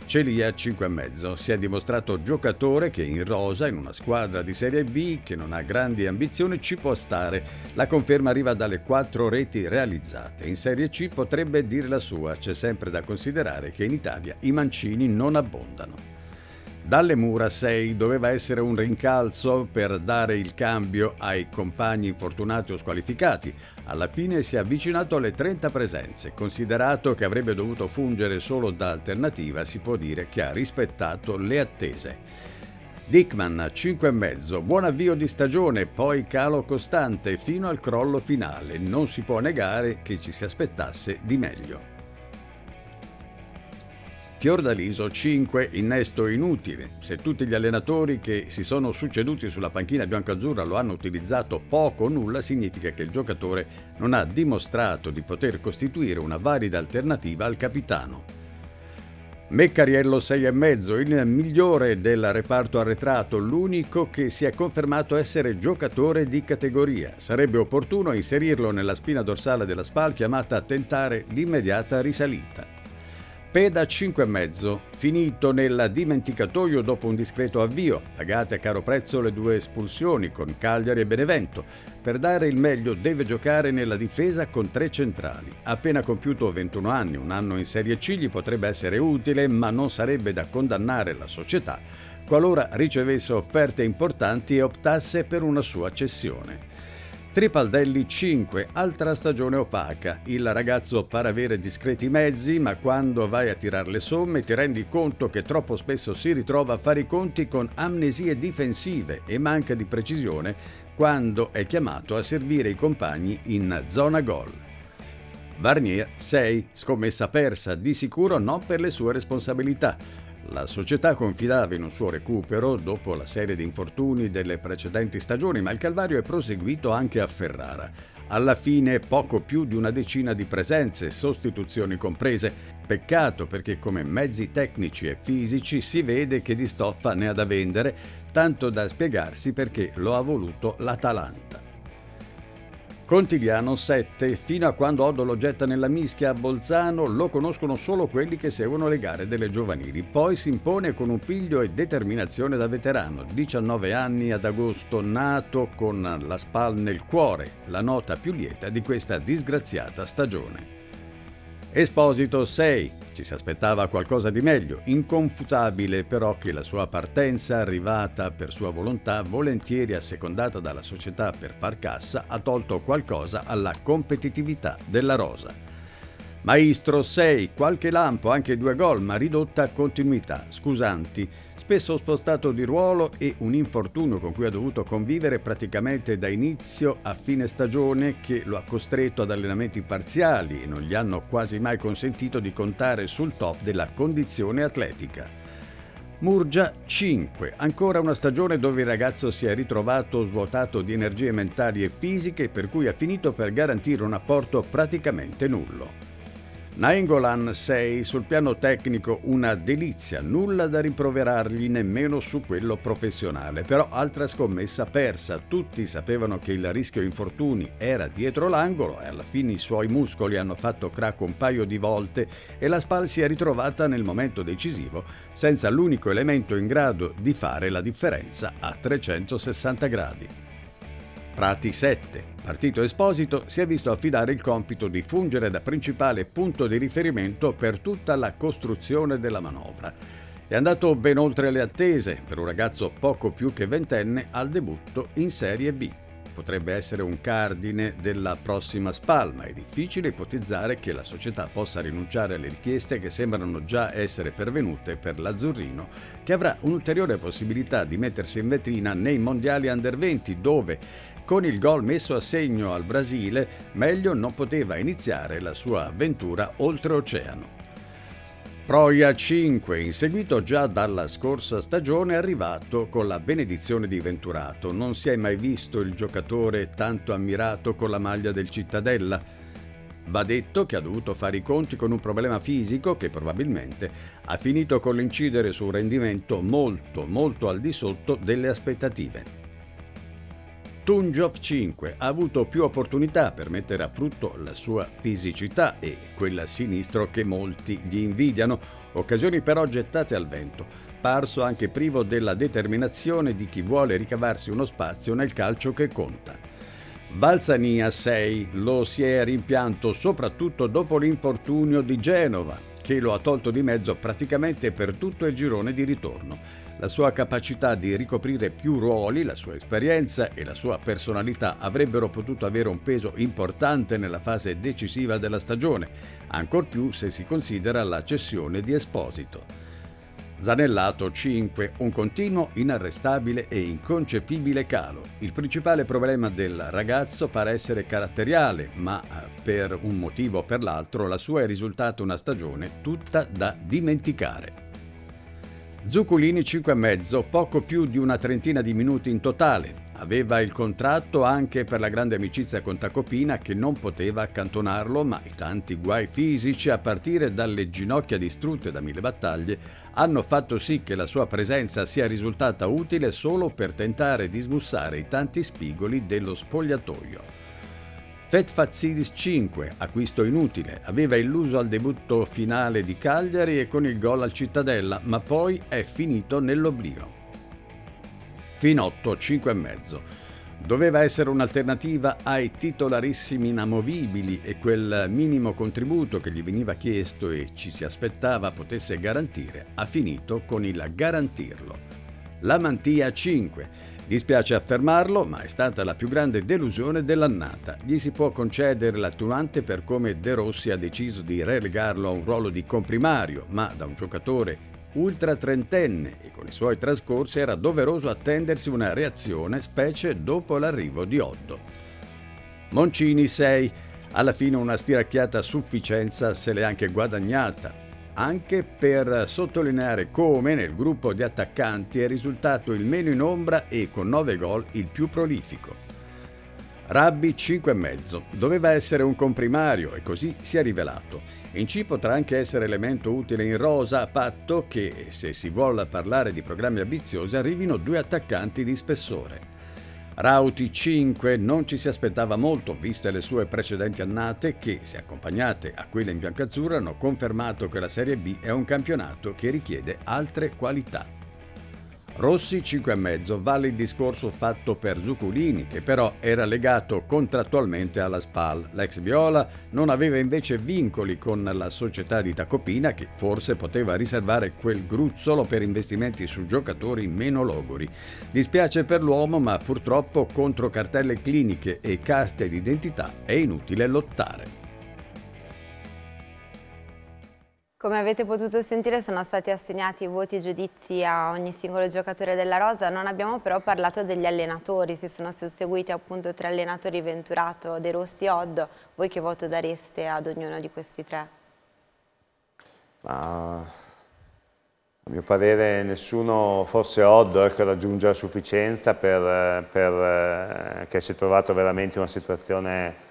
Celi a 5,5 si è dimostrato giocatore che in rosa, in una squadra di Serie B che non ha grandi ambizioni, ci può stare. La conferma arriva dalle quattro reti realizzate. In Serie C potrebbe dir la sua, c'è sempre da considerare che in Italia i mancini non abbondano. Dalle mura 6 doveva essere un rincalzo per dare il cambio ai compagni infortunati o squalificati. Alla fine si è avvicinato alle 30 presenze. Considerato che avrebbe dovuto fungere solo da alternativa, si può dire che ha rispettato le attese. Dickman 5,5, buon avvio di stagione, poi calo costante fino al crollo finale. Non si può negare che ci si aspettasse di meglio. Fiordaliso 5 innesto inutile. Se tutti gli allenatori che si sono succeduti sulla panchina biancazzurra lo hanno utilizzato poco o nulla, significa che il giocatore non ha dimostrato di poter costituire una valida alternativa al capitano. Meccariello 6,5, il migliore del reparto arretrato, l'unico che si è confermato essere giocatore di categoria. Sarebbe opportuno inserirlo nella spina dorsale della SPAL chiamata a tentare l'immediata risalita. Peda 5,5, finito nel dimenticatoio dopo un discreto avvio, pagate a caro prezzo le due espulsioni con Cagliari e Benevento. Per dare il meglio deve giocare nella difesa con tre centrali. Appena compiuto 21 anni, un anno in Serie C gli potrebbe essere utile, ma non sarebbe da condannare la società qualora ricevesse offerte importanti e optasse per una sua cessione. Tripaldelli 5, altra stagione opaca. Il ragazzo pare avere discreti mezzi, ma quando vai a tirare le somme ti rendi conto che troppo spesso si ritrova a fare i conti con amnesie difensive e manca di precisione quando è chiamato a servire i compagni in zona gol. Varnier 6, scommessa persa, di sicuro non per le sue responsabilità. La società confidava in un suo recupero dopo la serie di infortuni delle precedenti stagioni, ma il calvario è proseguito anche a Ferrara. Alla fine poco più di una decina di presenze, sostituzioni comprese. Peccato perché come mezzi tecnici e fisici si vede che di stoffa ne ha da vendere, tanto da spiegarsi perché lo ha voluto l'Atalanta. Contigliano 7. Fino a quando Oddo lo getta nella mischia a Bolzano lo conoscono solo quelli che seguono le gare delle giovanili. Poi si impone con un piglio e determinazione da veterano. 19 anni ad agosto, nato con la SPAL nel cuore, la nota più lieta di questa disgraziata stagione. Esposito 6. Ci si aspettava qualcosa di meglio, inconfutabile però che la sua partenza, arrivata per sua volontà, volentieri assecondata dalla società per far cassa, ha tolto qualcosa alla competitività della rosa. Maestro 6, qualche lampo, anche due gol, ma ridotta continuità, scusanti spesso spostato di ruolo e un infortunio con cui ha dovuto convivere praticamente da inizio a fine stagione che lo ha costretto ad allenamenti parziali e non gli hanno quasi mai consentito di contare sul top della condizione atletica. Murgia 5, ancora una stagione dove il ragazzo si è ritrovato svuotato di energie mentali e fisiche per cui ha finito per garantire un apporto praticamente nullo. Nainggolan 6 sul piano tecnico una delizia, nulla da rimproverargli nemmeno su quello professionale, però altra scommessa persa, tutti sapevano che il rischio infortuni era dietro l'angolo e alla fine i suoi muscoli hanno fatto crack un paio di volte e la Spal si è ritrovata nel momento decisivo senza l'unico elemento in grado di fare la differenza a 360 gradi. Prati 7 partito Esposito si è visto affidare il compito di fungere da principale punto di riferimento per tutta la costruzione della manovra. È andato ben oltre le attese per un ragazzo poco più che ventenne al debutto in Serie B. Potrebbe essere un cardine della prossima spalma. È difficile ipotizzare che la società possa rinunciare alle richieste che sembrano già essere pervenute per l'Azzurrino, che avrà un'ulteriore possibilità di mettersi in vetrina nei mondiali under 20, dove con il gol messo a segno al Brasile, meglio non poteva iniziare la sua avventura oltreoceano. Proia 5, inseguito già dalla scorsa stagione, è arrivato con la benedizione di Venturato. Non si è mai visto il giocatore tanto ammirato con la maglia del Cittadella. Va detto che ha dovuto fare i conti con un problema fisico che probabilmente ha finito con l'incidere su un rendimento molto molto al di sotto delle aspettative. Tunjov 5 ha avuto più opportunità per mettere a frutto la sua fisicità e quella a sinistro che molti gli invidiano, occasioni però gettate al vento, parso anche privo della determinazione di chi vuole ricavarsi uno spazio nel calcio che conta. Balsania 6 lo si è rimpianto soprattutto dopo l'infortunio di Genova, che lo ha tolto di mezzo praticamente per tutto il girone di ritorno la sua capacità di ricoprire più ruoli, la sua esperienza e la sua personalità avrebbero potuto avere un peso importante nella fase decisiva della stagione, ancor più se si considera la cessione di Esposito. Zanellato 5, un continuo, inarrestabile e inconcepibile calo. Il principale problema del ragazzo pare essere caratteriale, ma eh, per un motivo o per l'altro la sua è risultata una stagione tutta da dimenticare. Zuccolini 5,5, poco più di una trentina di minuti in totale. Aveva il contratto anche per la grande amicizia con Tacopina che non poteva accantonarlo, ma i tanti guai fisici a partire dalle ginocchia distrutte da mille battaglie hanno fatto sì che la sua presenza sia risultata utile solo per tentare di smussare i tanti spigoli dello spogliatoio. Fetfat Fazziris 5, acquisto inutile, aveva illuso al debutto finale di Cagliari e con il gol al Cittadella, ma poi è finito nell'oblio. Finotto 5,5. Doveva essere un'alternativa ai titolarissimi inamovibili e quel minimo contributo che gli veniva chiesto e ci si aspettava potesse garantire ha finito con il garantirlo. La Mantia 5 Dispiace affermarlo, ma è stata la più grande delusione dell'annata. Gli si può concedere l'attuante per come De Rossi ha deciso di relegarlo a un ruolo di comprimario, ma da un giocatore ultra trentenne e con i suoi trascorsi era doveroso attendersi una reazione, specie dopo l'arrivo di Otto. Moncini 6. Alla fine una stiracchiata a sufficienza se l'è anche guadagnata, anche per sottolineare come nel gruppo di attaccanti è risultato il meno in ombra e con 9 gol il più prolifico. Rabbi 5,5 doveva essere un comprimario e così si è rivelato. In C potrà anche essere elemento utile in rosa a patto che, se si vuole parlare di programmi ambiziosi, arrivino due attaccanti di spessore. Rauti 5 non ci si aspettava molto, viste le sue precedenti annate che, se accompagnate a quelle in biancazzurra, hanno confermato che la Serie B è un campionato che richiede altre qualità. Rossi 5,5 vale il discorso fatto per Zuccolini, che però era legato contrattualmente alla SPAL. L'ex Viola non aveva invece vincoli con la società di Tacopina, che forse poteva riservare quel gruzzolo per investimenti su giocatori meno logori. Dispiace per l'uomo, ma purtroppo contro cartelle cliniche e carte d'identità è inutile lottare. Come avete potuto sentire sono stati assegnati i voti e giudizi a ogni singolo giocatore della Rosa, non abbiamo però parlato degli allenatori, si sono susseguiti appunto tre allenatori Venturato, De Rossi e Oddo, voi che voto dareste ad ognuno di questi tre? Ma, a mio parere nessuno, forse Oddo, ecco, raggiunge la sufficienza per, per, eh, che si è trovato veramente una situazione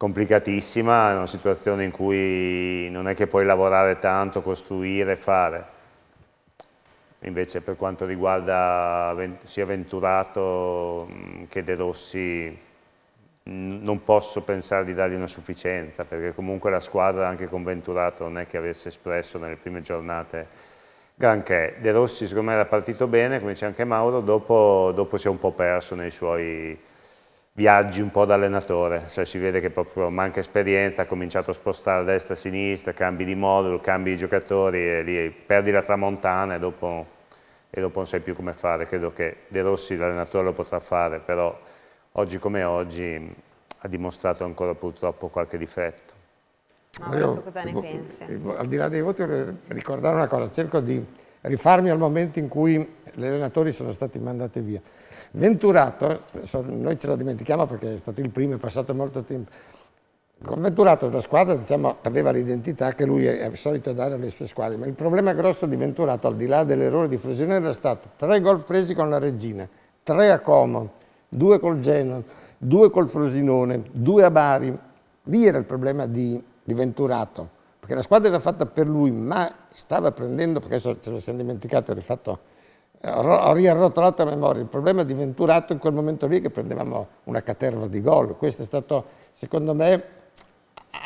complicatissima, è una situazione in cui non è che puoi lavorare tanto, costruire, fare. Invece per quanto riguarda sia Venturato che De Rossi non posso pensare di dargli una sufficienza perché comunque la squadra anche con Venturato non è che avesse espresso nelle prime giornate granché. De Rossi secondo me era partito bene, come dice anche Mauro, dopo, dopo si è un po' perso nei suoi viaggi un po' da allenatore, cioè si vede che proprio manca esperienza, ha cominciato a spostare a destra e a sinistra, cambi di modulo, cambi di giocatori e lì perdi la tramontana e dopo, e dopo non sai più come fare. Credo che De Rossi l'allenatore lo potrà fare, però oggi come oggi ha dimostrato ancora purtroppo qualche difetto. Maurizio, no, cosa ne pensi? Eh, al di là dei voti vorrei ricordare una cosa, cerco di rifarmi al momento in cui gli allenatori sono stati mandati via. Venturato, noi ce la dimentichiamo perché è stato il primo, è passato molto tempo, con Venturato la squadra diciamo, aveva l'identità che lui è solito dare alle sue squadre, ma il problema grosso di Venturato, al di là dell'errore di Frosinone, era stato tre gol presi con la Regina, tre a Como, due col Genoa, due col Frosinone, due a Bari. Lì era il problema di, di Venturato, perché la squadra era fatta per lui, ma stava prendendo, perché adesso ce lo siamo dimenticato, era fatto ho riarrotolato la memoria, il problema di Venturato in quel momento lì è che prendevamo una caterva di gol, questo è stato secondo me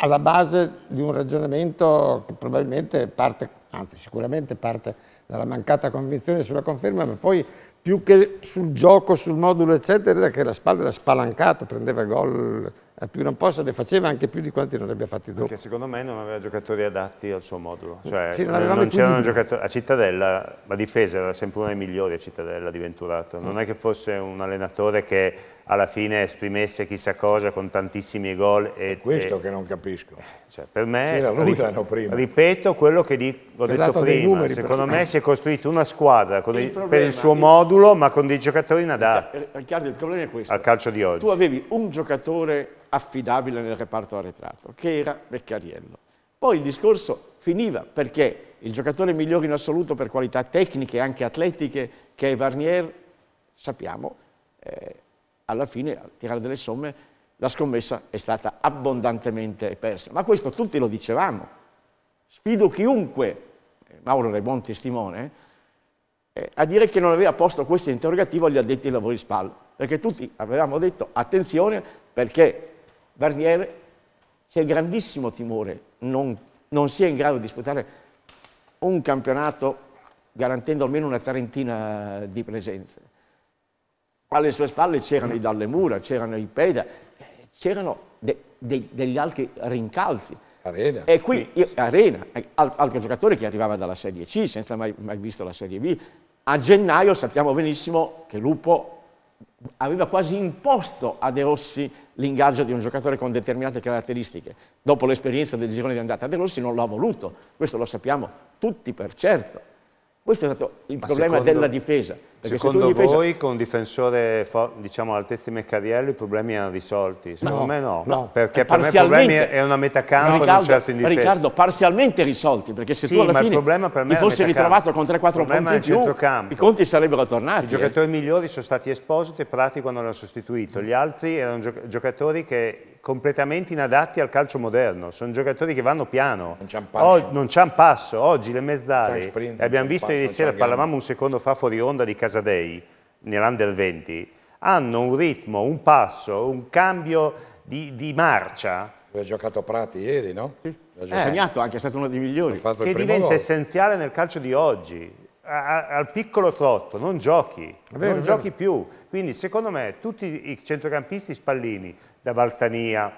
alla base di un ragionamento che probabilmente parte, anzi sicuramente parte dalla mancata convinzione sulla conferma, ma poi più che sul gioco, sul modulo, eccetera, era che la spalla era spalancata, prendeva gol a eh, più non posso, ne faceva anche più di quanti non abbia fatti dopo. Perché secondo me non aveva giocatori adatti al suo modulo. Cioè, sì, non, non c'erano giocatori. A Cittadella la difesa era sempre una dei migliori a Cittadella di Venturato. Non mm. è che fosse un allenatore che alla fine esprimesse chissà cosa con tantissimi gol. E, è questo e, che non capisco. Cioè, per me, lui l'anno prima. ripeto quello che dico, ho detto prima, secondo me si è costruita una squadra il il, problema, per il suo modulo ma con dei giocatori inadatti. Riccardo, eh, eh, il problema è questo. Al calcio di oggi. Tu avevi un giocatore affidabile nel reparto arretrato, che era Beccariello. Poi il discorso finiva perché il giocatore migliore in assoluto per qualità tecniche e anche atletiche che è Varnier, sappiamo, eh, alla fine, al tirare delle somme, la scommessa è stata abbondantemente persa. Ma questo tutti lo dicevamo. Sfido chiunque, eh, Mauro era buon testimone, eh, eh, a dire che non aveva posto questo interrogativo agli addetti ai lavori SPAL, perché tutti avevamo detto attenzione perché Barnier c'è grandissimo timore, non, non sia in grado di disputare un campionato garantendo almeno una trentina di presenze alle sue spalle c'erano i dalle mura, c'erano i peda, c'erano de, de, degli altri rincalzi. Arena. E qui, io, Arena, altro giocatore che arrivava dalla Serie C senza mai, mai visto la Serie B. A gennaio sappiamo benissimo che Lupo aveva quasi imposto a De Rossi l'ingaggio di un giocatore con determinate caratteristiche. Dopo l'esperienza del girone di andata, De Rossi non l'ha voluto, questo lo sappiamo tutti per certo. Questo è stato il Ma problema secondo... della difesa. Perché Secondo se difesa... voi con un difensore diciamo altissime carriere i problemi erano risolti? Secondo no, me no, no. perché eh, per me il problema era una metacampo Riccardo, un certo in Riccardo, parzialmente risolti, perché se sì, tu alla fine ti fossi ritrovato con 3-4 punti in più, i conti sarebbero tornati. I giocatori eh. migliori sono stati espositi e Prati quando l'hanno sostituito, gli altri erano giocatori che completamente inadatti al calcio moderno, sono giocatori che vanno piano, non c'è un passo, un passo. oggi le mezzali, sprint, abbiamo visto ieri sera, parlavamo un secondo fa fuori onda di Casablanca, Casadei, nell'Under 20, hanno un ritmo, un passo, un cambio di, di marcia. Lui ha giocato Prati ieri, no? Sì. Ha eh. segnato anche, è stato uno dei migliori. Che diventa gol. essenziale nel calcio di oggi. A, a, al piccolo trotto, non giochi, vero, non giochi più. Quindi secondo me tutti i centrocampisti spallini, da Valtania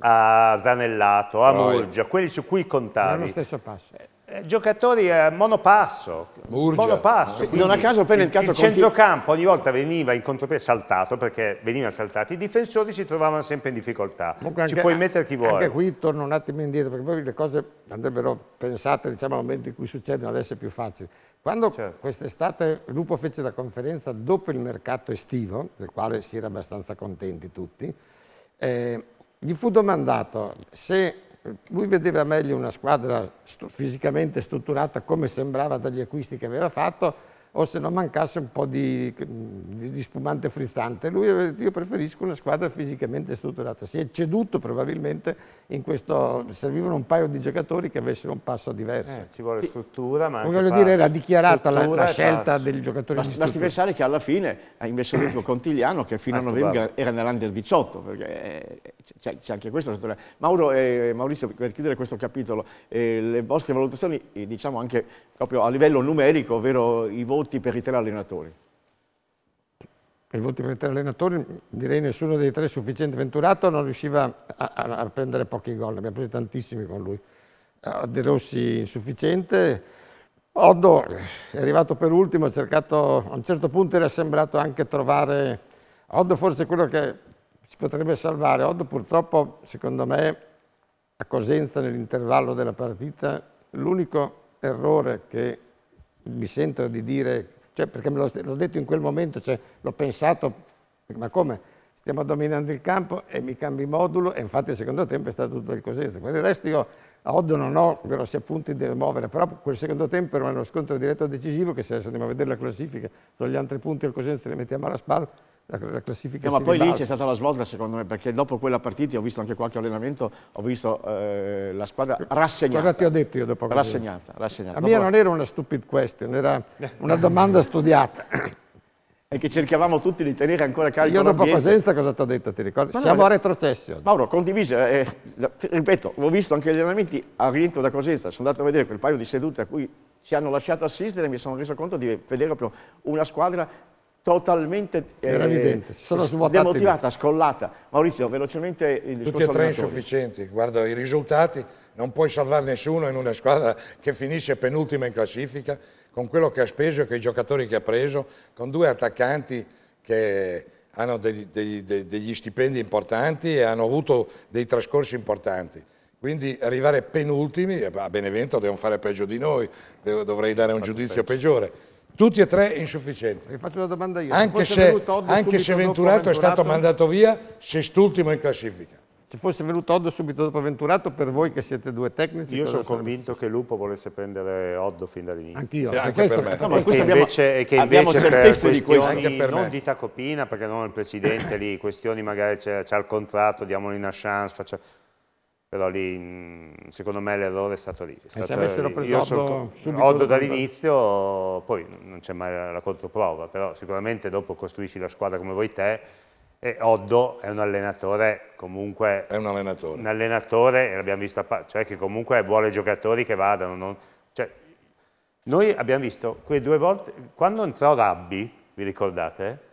a Zanellato, a Murgia, quelli su cui contavi. Nello stesso passo. Eh, eh, giocatori a eh, monopasso, Burgia. monopasso non a caso appena il, il, il centrocampo ogni volta veniva in contropiede saltato perché veniva saltato i difensori si trovavano sempre in difficoltà Comunque ci anche, puoi mettere chi vuole anche qui torno un attimo indietro perché poi le cose andrebbero pensate diciamo al momento in cui succedono adesso è più facile quando certo. quest'estate Lupo fece la conferenza dopo il mercato estivo del quale si era abbastanza contenti tutti eh, gli fu domandato se lui vedeva meglio una squadra stu fisicamente strutturata come sembrava dagli acquisti che aveva fatto o se non mancasse un po' di, di spumante frizzante. Lui aveva detto io preferisco una squadra fisicamente strutturata. Si è ceduto probabilmente in questo, servivano un paio di giocatori che avessero un passo diverso. Eh, ci vuole struttura, ma... Voglio dire, era dichiarata la, la scelta del giocatore di struttura. Basti pensare che alla fine ha investito Contigliano che fino a ecco, novembre era nell'Under 18, perché eh, c'è anche questa storia. Mauro, eh, Maurizio, per chiudere questo capitolo, eh, le vostre valutazioni, eh, diciamo anche proprio a livello numerico, ovvero i voti voti per i tre allenatori? I voti per i tre allenatori, direi nessuno dei tre è sufficiente. Venturato non riusciva a, a prendere pochi gol, ne abbiamo presi tantissimi con lui. Eh, De Rossi insufficiente, Oddo è arrivato per ultimo, ha cercato, a un certo punto era sembrato anche trovare, Oddo forse è quello che si potrebbe salvare, Oddo purtroppo secondo me a Cosenza nell'intervallo della partita l'unico errore che mi sento di dire, cioè perché me l'ho detto in quel momento, cioè, l'ho pensato, ma come? Stiamo dominando il campo e mi cambi modulo e infatti il secondo tempo è stato tutto il Cosenza. Per il resto io a Oddo non ho grossi appunti da muovere, però quel secondo tempo era uno scontro diretto decisivo che se adesso andiamo a vedere la classifica, sono gli altri punti al Cosenza li mettiamo alla spalla, la, la classifica no, ma poi lì c'è stata la svolta secondo me, perché dopo quella partita, ho visto anche qualche allenamento, ho visto eh, la squadra rassegnata. Cosa ti ho detto io dopo? Rassegnata, rassegnata. La mia dopo... non era una stupid question, era una domanda studiata. e che cercavamo tutti di tenere ancora carico Io dopo Cosenza cosa ti ho detto, ti ricordi? Ma Siamo no, a retrocessi oggi. Mauro, condivise, eh, ripeto, ho visto anche gli allenamenti a rientro da Cosenza, sono andato a vedere quel paio di sedute a cui ci hanno lasciato assistere e mi sono reso conto di vedere proprio una squadra totalmente Era eh, evidente, si sono demotivata, scollata. Maurizio, velocemente il discorso Tutti e tre insufficienti, guarda i risultati, non puoi salvare nessuno in una squadra che finisce penultima in classifica, con quello che ha speso e con i giocatori che ha preso, con due attaccanti che hanno degli, degli, degli stipendi importanti e hanno avuto dei trascorsi importanti. Quindi arrivare penultimi, a Benevento devono fare peggio di noi, dovrei dare un giudizio peggio. peggiore tutti e tre insufficienti. Le faccio una domanda io. Anche se, se, anche se Venturato è stato mandato via, sest'ultimo in classifica. Se fosse venuto Oddo subito dopo Venturato, per voi che siete due tecnici... Io sono sarebbe... convinto che Lupo volesse prendere Oddo fin dall'inizio. Anch'io. Cioè, anche per me. No, ma che invece, che invece per questioni di per non di tacopina, perché non il presidente lì, questioni magari c'è il contratto, diamogli una chance, facciamo però lì mm, secondo me l'errore è stato lì. È stato e se avessero lì. preso Io Oddo, sono, Oddo dall'inizio, poi non c'è mai la controprova, però sicuramente dopo costruisci la squadra come vuoi te e Oddo è un allenatore comunque... È un allenatore. Un allenatore, l'abbiamo visto, a parte, cioè che comunque vuole giocatori che vadano. Non, cioè, noi abbiamo visto quei due volte, quando entrò Rabbi, vi ricordate?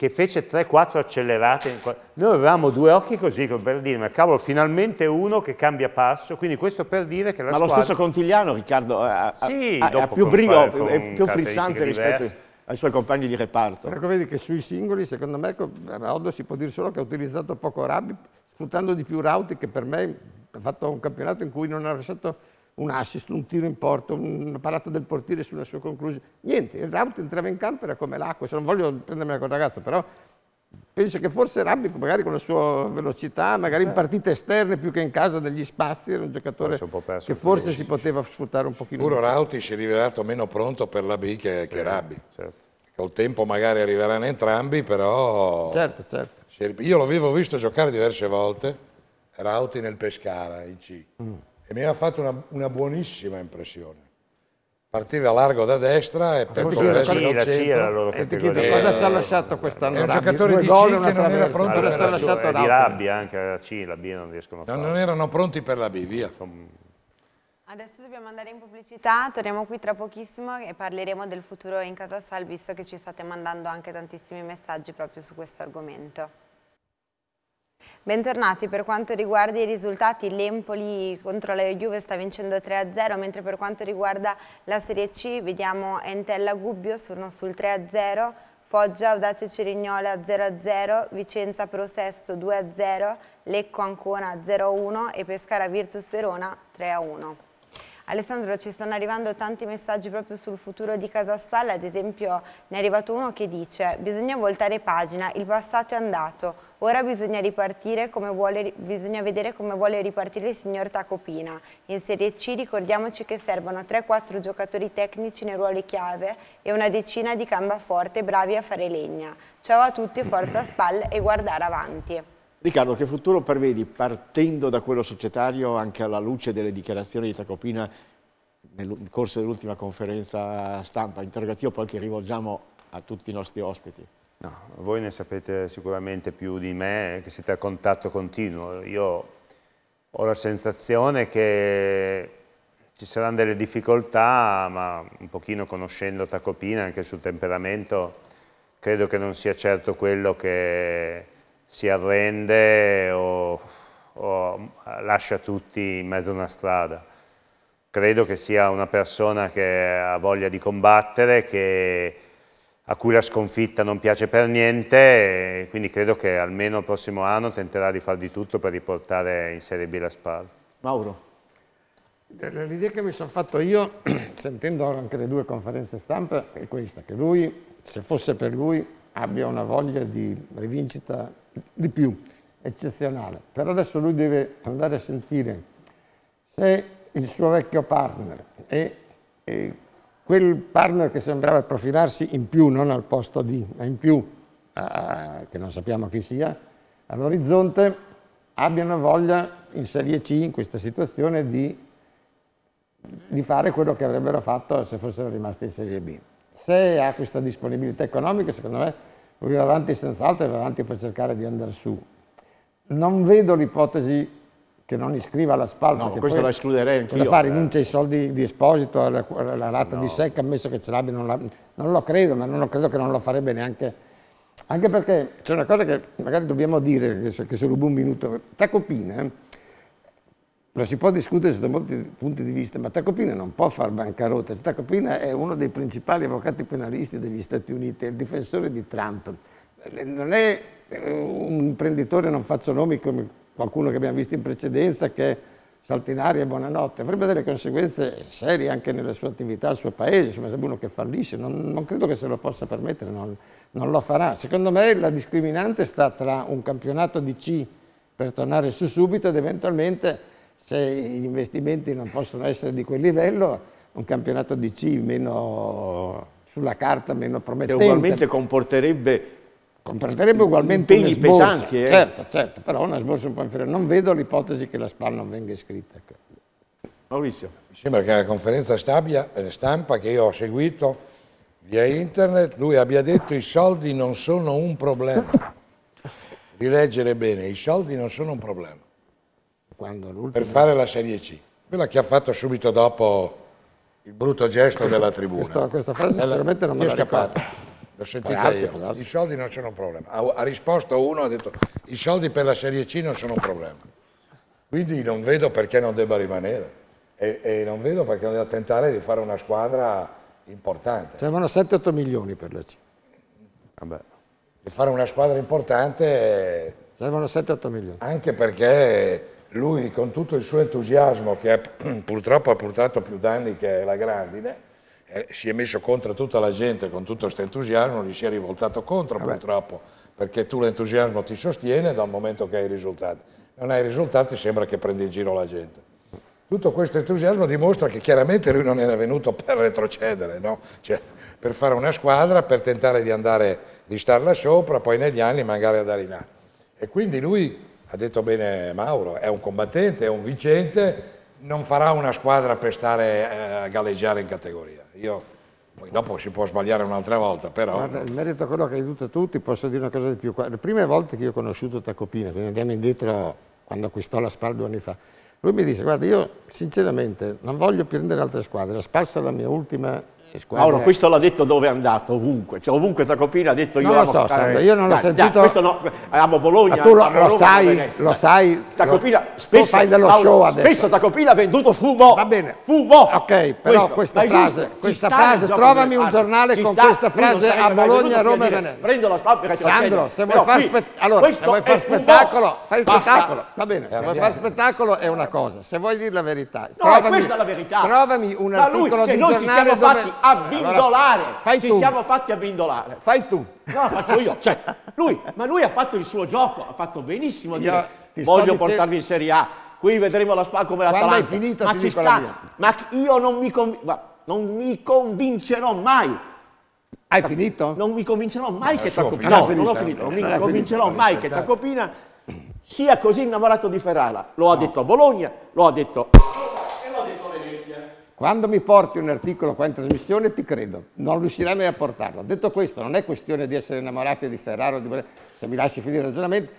che fece 3-4 accelerate. Noi avevamo due occhi così, per dire, ma cavolo, finalmente uno che cambia passo, quindi questo per dire che la ma squadra... lo stesso Contigliano, Riccardo, eh, ha, sì, ha, ha più brigo, con, è più frizzante rispetto ai suoi compagni di reparto. Ecco, vedi che sui singoli, secondo me, eh, Oddo si può dire solo che ha utilizzato poco Rabbi, sfruttando di più Rauti, che per me ha fatto un campionato in cui non ha lasciato un assist, un tiro in porto, una parata del portiere sulla sua conclusione, niente, il Raut entrava in campo era come l'acqua, se non voglio prendermela col ragazzo, però penso che forse Rabbi, magari con la sua velocità, magari in partite esterne più che in casa degli spazi, era un giocatore un che forse si poteva sfruttare un pochino. Puro Rauti si è rivelato meno pronto per la B che, certo, che Rabbi. Certo. Col tempo magari arriveranno entrambi, però... Certo, certo. Io l'avevo visto giocare diverse volte, Rauti nel Pescara, in C. Mm e mi aveva fatto una, una buonissima impressione. Partiva largo da destra e per poter essere al centro. E ti chiedo cosa ci ha lasciato quest'anno? È un giocatore di gol, C che non era pronto allora, per la C. È di rabbia anche la C, la B non riescono a fare. non erano pronti per la B, via. Adesso dobbiamo andare in pubblicità, torniamo qui tra pochissimo e parleremo del futuro in Casa Sal, visto che ci state mandando anche tantissimi messaggi proprio su questo argomento. Bentornati, per quanto riguarda i risultati l'Empoli contro la Juve sta vincendo 3-0, mentre per quanto riguarda la Serie C vediamo Entella Gubbio sono sul 3-0, Foggia Audace Cerignola 0-0, Vicenza Pro Sesto 2-0, Lecco Ancona 0-1 e Pescara Virtus Verona 3-1. Alessandro ci stanno arrivando tanti messaggi proprio sul futuro di Casa Casaspalla, ad esempio ne è arrivato uno che dice bisogna voltare pagina, il passato è andato, ora bisogna, vuole, bisogna vedere come vuole ripartire il signor Tacopina. In Serie C ricordiamoci che servono 3-4 giocatori tecnici nei ruoli chiave e una decina di cambaforte bravi a fare legna. Ciao a tutti, forza Spal e guardare avanti. Riccardo, che futuro prevedi partendo da quello societario anche alla luce delle dichiarazioni di Tacopina nel corso dell'ultima conferenza stampa? Interrogativo poi che rivolgiamo a tutti i nostri ospiti. No, voi ne sapete sicuramente più di me, eh, che siete a contatto continuo. Io ho la sensazione che ci saranno delle difficoltà, ma un pochino conoscendo Tacopina, anche sul temperamento, credo che non sia certo quello che si arrende o, o lascia tutti in mezzo a una strada. Credo che sia una persona che ha voglia di combattere, che, a cui la sconfitta non piace per niente, quindi credo che almeno il prossimo anno tenterà di fare di tutto per riportare in Serie B la SPAL. Mauro? L'idea che mi sono fatto io, sentendo anche le due conferenze stampa, è questa, che lui, se fosse per lui, abbia una voglia di rivincita di più, eccezionale. Però adesso lui deve andare a sentire se il suo vecchio partner e, e quel partner che sembrava profilarsi in più, non al posto di, ma in più, eh, che non sappiamo chi sia, all'orizzonte abbiano voglia in Serie C, in questa situazione, di, di, fare quello che avrebbero fatto se fossero rimasti in Serie B. Se ha questa disponibilità economica, secondo me lui va avanti senz'altro e va avanti per cercare di andare su. Non vedo l'ipotesi che non iscriva l'asfalto. No, questo la escluderei anch'io. Cosa fa? Eh. Rinuncia ai soldi di esposito, alla, rata no. di secca, ammesso che ce l'abbia, non, la, non, lo credo, ma non lo credo che non lo farebbe neanche. Anche perché c'è una cosa che magari dobbiamo dire, che, se rubo un minuto. Tacopina lo si può discutere sotto molti punti di vista, ma Tacopina non può far bancarotta. Tacopina è uno dei principali avvocati penalisti degli Stati Uniti, è il difensore di Trump. Eh, non è eh, un imprenditore, non faccio nomi come qualcuno che abbiamo visto in precedenza, che salta in aria e buonanotte. Avrebbe delle conseguenze serie anche nella sua attività, al suo paese, insomma sarebbe uno che fallisce. Non, non, credo che se lo possa permettere, non, non lo farà. Secondo me la discriminante sta tra un campionato di C per tornare su subito ed eventualmente se gli investimenti non possono essere di quel livello, un campionato di C meno, sulla carta meno promettente. Che ugualmente comporterebbe comporterebbe ugualmente impegni pesanti. Eh? Certo, certo, però una sborsa un po' inferiore. Non vedo l'ipotesi che la SPAL non venga iscritta. Ecco. Maurizio. Mi sembra che la conferenza stabia, eh, stampa che io ho seguito via internet, lui abbia detto i soldi non sono un problema. Rileggere bene, i soldi non sono un problema per fare la Serie C, quella che ha fatto subito dopo il brutto gesto questa, della tribuna. Questa, questa frase Nella, sinceramente non mi è scappata. L'ho sentita darsi, io. I soldi non sono un problema. Ha, ha, risposto uno, ha detto i soldi per la Serie C non sono un problema. Quindi non vedo perché non debba rimanere e, e non vedo perché non debba tentare di fare una squadra importante. Servono 7-8 milioni per la C. Vabbè. Di fare una squadra importante... Servono 7-8 milioni. Anche perché lui con tutto il suo entusiasmo che purtroppo ha portato più danni che la grandine, si è messo contro tutta la gente con tutto questo entusiasmo, gli si è rivoltato contro Vabbè. purtroppo, perché tu l'entusiasmo ti sostiene dal momento che hai i risultati. Non hai risultati sembra che prendi in giro la gente. Tutto questo entusiasmo dimostra che chiaramente lui non era venuto per retrocedere, no? cioè, per fare una squadra, per tentare di andare, di starla sopra, poi negli anni magari andare in là. E quindi lui ha detto bene Mauro, è un combattente, è un vincente, non farà una squadra per stare eh, a galleggiare in categoria. Io, poi dopo si può sbagliare un'altra volta, però... Guarda, in merito a quello che hai detto tutti, posso dire una cosa di più. Le prime volte che io ho conosciuto Tacopina, quindi andiamo indietro quando acquistò la Spal due anni fa, lui mi disse, guarda, io sinceramente non voglio prendere altre squadre, la Spal sarà la mia ultima eh, Squadre... Mauro, questo l'ha detto dove è andato, ovunque. Cioè, ovunque Tacopina ha detto io... Non lo so, Sandro, io non l'ho sentito... Dai, no, amo Bologna... Ma tu lo, lo sai, lo sai... Tacopina, lo, spesso, fai dello Mauro, show Spesso Tacopina ha venduto fumo. Va bene. Fumo. Ok, però questo, questa frase... Visto? Questa frase, trovami un giornale con sta, questa frase a Bologna, Roma e Venezia. Prendo la stampa perché Sandro, se vuoi fare spettacolo, fai spettacolo. Va bene, se eh, vuoi eh. fare spettacolo è una cosa. Se vuoi dire la verità. Trovami un articolo cioè, di giornale dove abbindolare. Allora, fai Ci tu. siamo fatti abbindolare. Fai tu. No, faccio io. Cioè, lui, ma lui ha fatto il suo gioco, ha fatto benissimo. Io dire, voglio portarvi in Serie A. Qui vedremo la spalla come la Quando è finito, ma ci sta. Ma io non mi, ma non mi convincerò mai hai finito? Non mi convincerò mai no, che Tacopina. No, non ho finito. Non mi convincerò finito, mai che Tacopina sia così innamorato di Ferrara. Lo ha no. detto a Bologna, lo ha detto quando mi porti un articolo qua in trasmissione ti credo, non riuscirai mai a portarlo. Detto questo, non è questione di essere innamorati di Ferraro, di Bologna, se mi lasci finire il ragionamento,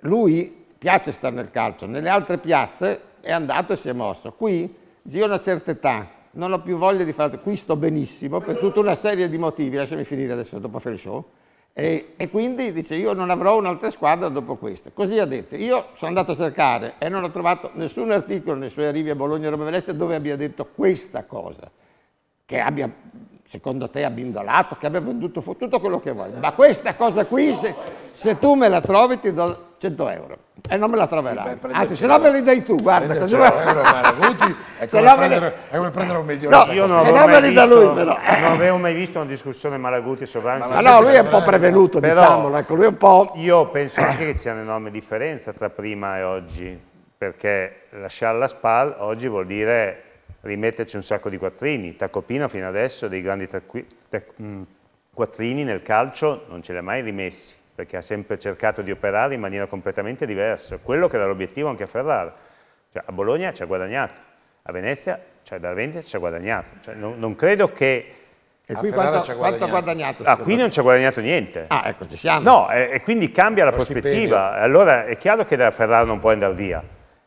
lui piace stare nel calcio, nelle altre piazze è andato e si è mosso. Qui, io ho una certa età, non ho più voglia di fare, qui sto benissimo per tutta una serie di motivi, lasciami finire adesso dopo fare il show, e, e, quindi dice io non avrò un'altra squadra dopo questa. Così ha detto. Io sono andato a cercare e non ho trovato nessun articolo nei suoi arrivi a Bologna e Roma Venezia dove abbia detto questa cosa, che abbia, secondo te, abbindolato, che abbia venduto tutto quello che vuoi. Ma questa cosa qui, se, se tu me la trovi, ti do 100 euro. E eh, non me la troverai. Anzi, se no me li dai tu, guarda. Se no euro eh, li è prendere, è come prendere un migliore. No, io non se no mai li da lui, però. non avevo mai visto una discussione Malaguti Sovanzi. Ma, ma no, lui è un po' prevenuto, però, diciamolo. Ecco, lui è un po'... Io penso anche che sia un'enorme differenza tra prima e oggi, perché lasciare la SPAL oggi vuol dire rimetterci un sacco di quattrini. Tacopina fino adesso dei grandi mm, quattrini nel calcio non ce li ha mai rimessi perché ha sempre cercato di operare in maniera completamente diversa, quello che era l'obiettivo anche a Ferrara. Cioè, a Bologna ci ha guadagnato, a Venezia, cioè da Venezia ci ha guadagnato. Cioè, non, non, credo che... E qui quanto, ha guadagnato? guadagnato ah, qui non ci ha guadagnato niente. Ah, ecco, ci siamo. No, e, e quindi cambia la Lo prospettiva. Stipendio. Allora è chiaro che da Ferrara non puoi andare via,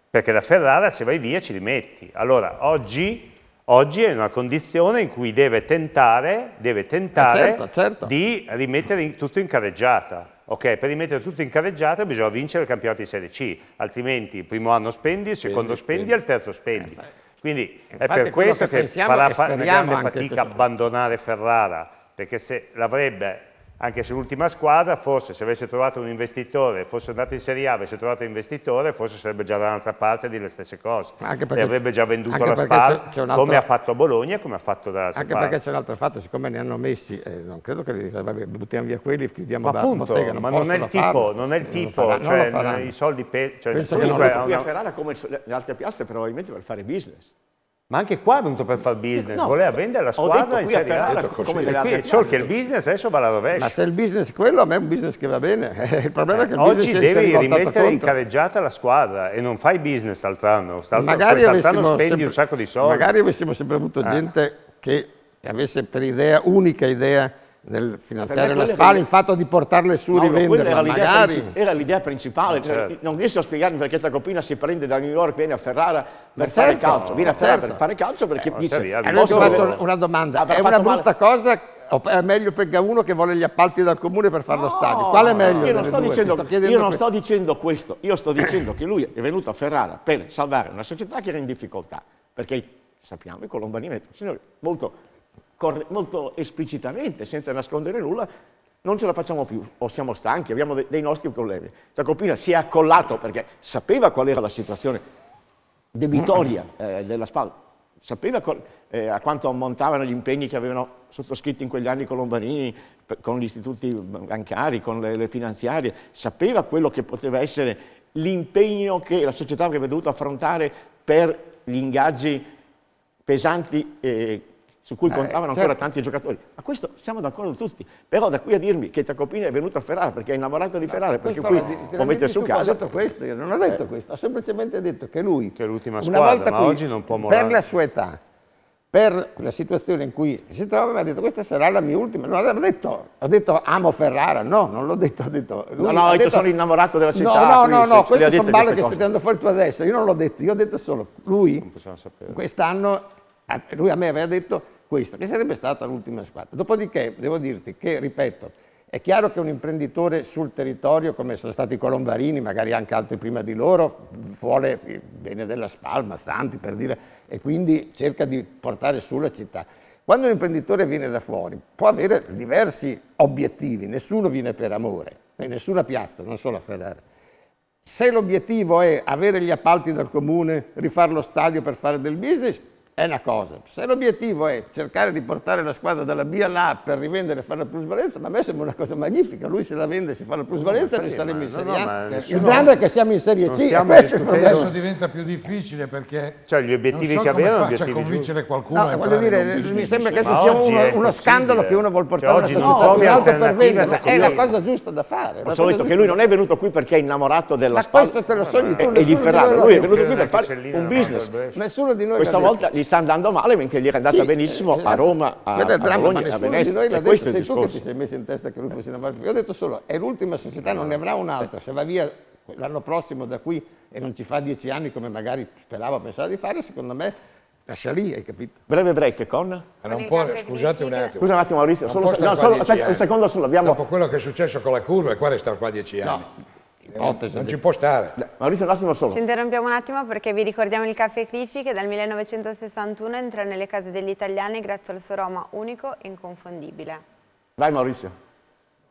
perché da Ferrara se vai via ci rimetti. Allora, oggi oggi è in una condizione in cui deve tentare, deve tentare ah, certo, certo. di rimettere tutto in carreggiata. Ok, per rimettere tutto in carreggiata bisogna vincere il campionato di Serie C, altrimenti il primo anno spendi, il secondo spendi, e il terzo spendi. Eh, Quindi è per questo che, che farà una grande fatica abbandonare Ferrara, perché se l'avrebbe anche se l'ultima squadra forse se avesse trovato un investitore, fosse andato in Serie A, avesse trovato un investitore, forse sarebbe già dall'altra parte a dire le stesse cose. Anche perché, e avrebbe già venduto la SPAL altro... come ha fatto a Bologna e come ha fatto dall'altra parte. Anche perché c'è un altro fatto, siccome ne hanno messi, eh, non credo che li, vabbè, buttiamo via quelli, e chiudiamo la appunto, bottega, non ma non è il tipo, farlo. non è il eh, tipo, farà, cioè, i soldi per... Cioè, Penso che non lo una... a Ferrara come le altre piazze probabilmente per fare business. Ma anche qua è venuto per fare business, no, voleva vendere la squadra in Serie A. Come e qui solo che il business adesso va alla rovescia. Ma se il business è quello, a me è un business che va bene. il problema eh, è che il Oggi devi rimettere in carreggiata la squadra e non fai business l'altro Magari quest'altro spendi sempre, un sacco di soldi. Magari avessimo sempre avuto eh. gente che avesse per idea, unica idea, nel finanziare cioè, la SPAL, il fatto di portarle su e no, rivenderle, magari. Era l'idea principale, cioè, certo. non riesco a spiegarmi perché Tacopina si prende da New York, viene a Ferrara per certo, fare calcio, viene a Ferrara certo. per fare calcio perché eh, dice... Via, allora faccio una domanda, è una brutta male. cosa o è meglio pega uno che vuole gli appalti dal comune per fare no, lo stadio? Qual è meglio? Io non, sto dicendo, sto, io non sto dicendo, questo, io sto dicendo che lui è venuto a Ferrara per salvare una società che era in difficoltà, perché sappiamo i colombanini, signori, molto molto esplicitamente, senza nascondere nulla, non ce la facciamo più, o siamo stanchi, abbiamo de dei nostri problemi. Tacopina si è accollato perché sapeva qual era la situazione debitoria eh, della spalla, sapeva eh, a quanto ammontavano gli impegni che avevano sottoscritto in quegli anni Colombanini con gli istituti bancari, con le, le finanziarie, sapeva quello che poteva essere l'impegno che la società avrebbe dovuto affrontare per gli ingaggi pesanti eh, su cui eh, contavano ancora certo. tanti giocatori. Ma questo siamo d'accordo tutti. Però da qui a dirmi che Tacopini è venuto a Ferrara perché è innamorato di Ferrara, no, perché qui può mettere su casa... Ha detto questo, io non ho detto eh. questo, ho semplicemente detto che lui... Che è l'ultima squadra, ma qui, oggi non può morire. Per la sua età, per la situazione in cui si trova, mi ha detto questa sarà la mia ultima. Non l'ha detto, ho detto amo Ferrara, no, non l'ho detto, ho detto... no, no, io detto, sono innamorato della città. No, no, no, no queste sono balle che stai tirando fuori tu adesso, io non l'ho detto, io ho detto solo, lui quest'anno, lui a me aveva detto questo, che sarebbe stata l'ultima squadra. Dopodiché devo dirti che, ripeto, è chiaro che un imprenditore sul territorio, come sono stati i Colombarini, magari anche altri prima di loro, vuole il bene della Spalma, Santi per dire, e quindi cerca di portare su la città. Quando un imprenditore viene da fuori può avere diversi obiettivi, nessuno viene per amore, nessuna piazza, non solo a Ferrara. Se l'obiettivo è avere gli appalti dal comune, rifare lo stadio per fare del business, è una cosa. Se l'obiettivo è cercare di portare la squadra dalla B all'A per rivendere e fare la plusvalenza, ma a me sembra una cosa magnifica. Lui se la vende, e si fa la plusvalenza no, noi saremo in Serie A. No, no, il grande è che siamo in Serie C. Adesso diventa più difficile perché cioè, gli obiettivi non so che avevano faccia a convincere qualcuno. voglio dire, mi sembra che sia uno, uno scandalo che uno vuol cioè, portare cioè, oggi una società più per vendere. È la cosa giusta da fare. ho detto che lui non è venuto qui perché è innamorato della squadra. Ma questo te lo so tu E gli Ferrara, lui è venuto qui per fare un business. Nessuno di noi. Questa volta gli sta andando male mentre gli era andata sì, benissimo esatto. a Roma, a, Vabbè, a Bologna, a Venezia. Noi l'ha detto, sei tu che ti sei messo in testa che lui fosse andato Io ho detto solo, è l'ultima società, non ne avrà un'altra, se va via l'anno prossimo da qui e non ci fa dieci anni come magari sperava, pensava di fare, secondo me Lascia lì, hai capito? Breve break con? Allora, un po', scusate un attimo. Scusa un attimo Maurizio, solo, no, solo, un secondo solo. Abbiamo... Dopo quello che è successo con la curva, e qua restano qua dieci anni. No. Ipotesi. Non ci può stare. Maurizio, un attimo solo. Ci interrompiamo un attimo perché vi ricordiamo il Caffè Cliffy che dal 1961 entra nelle case degli italiani grazie al suo aroma unico e inconfondibile. Vai Maurizio.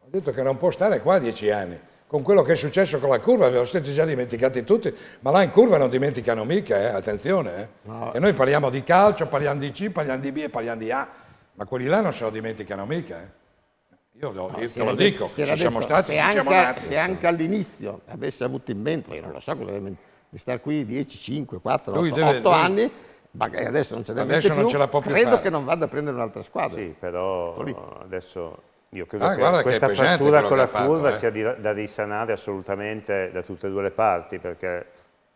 Ho detto che non può stare qua dieci anni. Con quello che è successo con la curva, ve lo siete già dimenticati tutti, ma là in curva non dimenticano mica, eh? attenzione. Eh? No. E noi parliamo di calcio, parliamo di C, parliamo di B e parliamo di A, ma quelli là non se lo dimenticano mica. Eh? Io, lo, no, io te lo detto, dico, ci detto, stati, se anche, siamo nati, se anche all'inizio avesse avuto in mente, io non lo so cosa aveva in mente, di star qui 10, 5, 4, 8, deve, 8 lui... anni, adesso non ce la adesso più, ce la può più credo fare. che non vada a prendere un'altra squadra. Sì, però ecco adesso io credo ah, che questa che frattura con la curva eh. sia da risanare assolutamente da tutte e due le parti, perché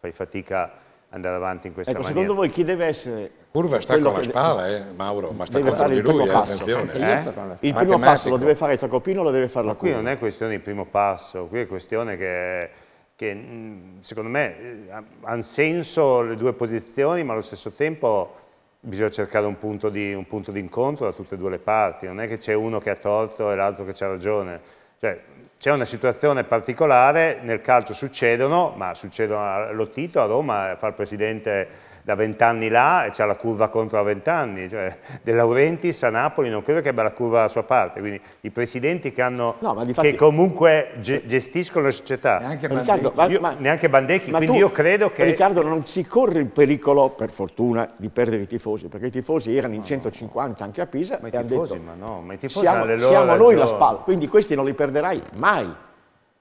fai fatica andare avanti in questa ecco, maniera. Secondo voi chi deve essere... Curva sta con la spada, eh, Mauro, ma sta con fare il lui, primo eh, passo. Eh? Il primo passo lo deve fare Tacopino o lo deve fare la Qui non è questione di primo passo, qui è questione che, che secondo me eh, hanno senso le due posizioni, ma allo stesso tempo bisogna cercare un punto di un punto incontro da tutte e due le parti, non è che c'è uno che ha torto e l'altro che ha ragione. Cioè, c'è una situazione particolare, nel calcio succedono, ma succedono a Lottito, a Roma, fa il presidente da vent'anni là e c'ha la curva contro a vent'anni, cioè De Laurentiis a Napoli non credo che abbia la curva dalla sua parte, quindi i presidenti che, hanno, no, difatti, che comunque ge gestiscono le società, neanche Riccardo, Bandecchi, io, neanche Bandecchi quindi tu, io credo che... Riccardo non si corre il pericolo, per fortuna, di perdere i tifosi, perché i tifosi erano in 150 anche a Pisa ma i tifosi, detto, ma no, ma i tifosi siamo, siamo noi la spalla, quindi questi non li perderai mai.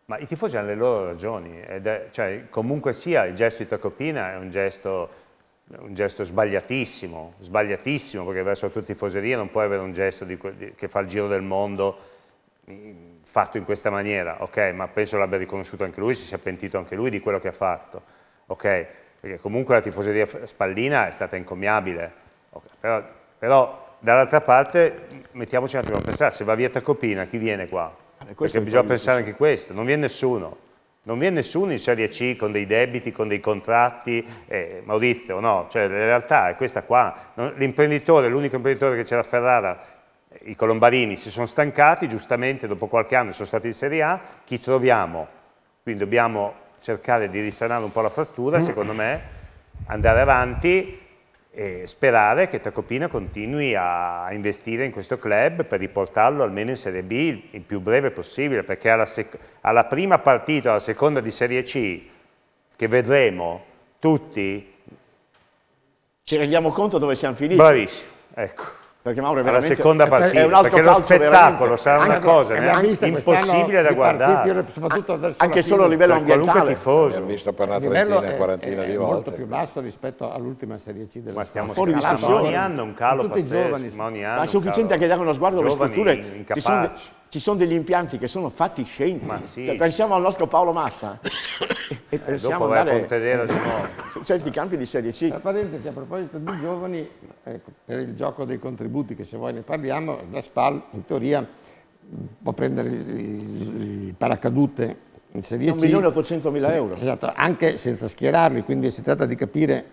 Ma i tifosi hanno le loro ragioni, è, cioè, comunque sia il gesto di Tacopina è un gesto un gesto sbagliatissimo, sbagliatissimo perché verso la tua tifoseria non puoi avere un gesto di, di, che fa il giro del mondo mm, fatto in questa maniera, ok, ma penso l'abbia riconosciuto anche lui, si sia pentito anche lui di quello che ha fatto, ok, perché comunque la tifoseria spallina è stata incommiabile, okay. però, però dall'altra parte mettiamoci un attimo a pensare, se va via Tacopina chi viene qua? Eh, perché bisogna pensare anche questo, non viene nessuno. Non vi è nessuno in Serie C con dei debiti, con dei contratti, eh, Maurizio, no, cioè la realtà è questa qua. L'imprenditore, l'unico imprenditore che c'era a Ferrara, eh, i Colombarini, si sono stancati, giustamente dopo qualche anno sono stati in Serie A, chi troviamo? Quindi dobbiamo cercare di risanare un po' la frattura, mm. secondo me, andare avanti, e sperare che Tacopina continui a investire in questo club per riportarlo almeno in Serie B il più breve possibile, perché alla, alla prima partita, alla seconda di Serie C, che vedremo tutti... Ci rendiamo conto dove siamo finiti? Bravissimo, ecco perché Mauro è alla seconda partita, è un altro perché lo spettacolo sarà una anche, cosa impossibile da guardare, partiti, anche solo a livello ambientale. Abbiamo visto per una trentina, è, quarantina è, di è volte. È molto più basso rispetto all'ultima Serie C della Ma stiamo fuori discussione. Ma ogni anno un calo pazzesco, ma ogni anno Ma è sufficiente anche dare uno sguardo alle strutture. Incapaci. Ci sono ci sono degli impianti che sono fatti scienti. Sì. Cioè, pensiamo al nostro Paolo Massa. e, e eh, pensiamo dopo andare a Pontedera di nuovo. Su certi campi di Serie C. Tra parentesi, a proposito di giovani, ecco, per il gioco dei contributi, che se voi ne parliamo, la SPAL in teoria può prendere il paracadute in Serie C. mila euro. Esatto, anche senza schierarli, quindi si tratta di capire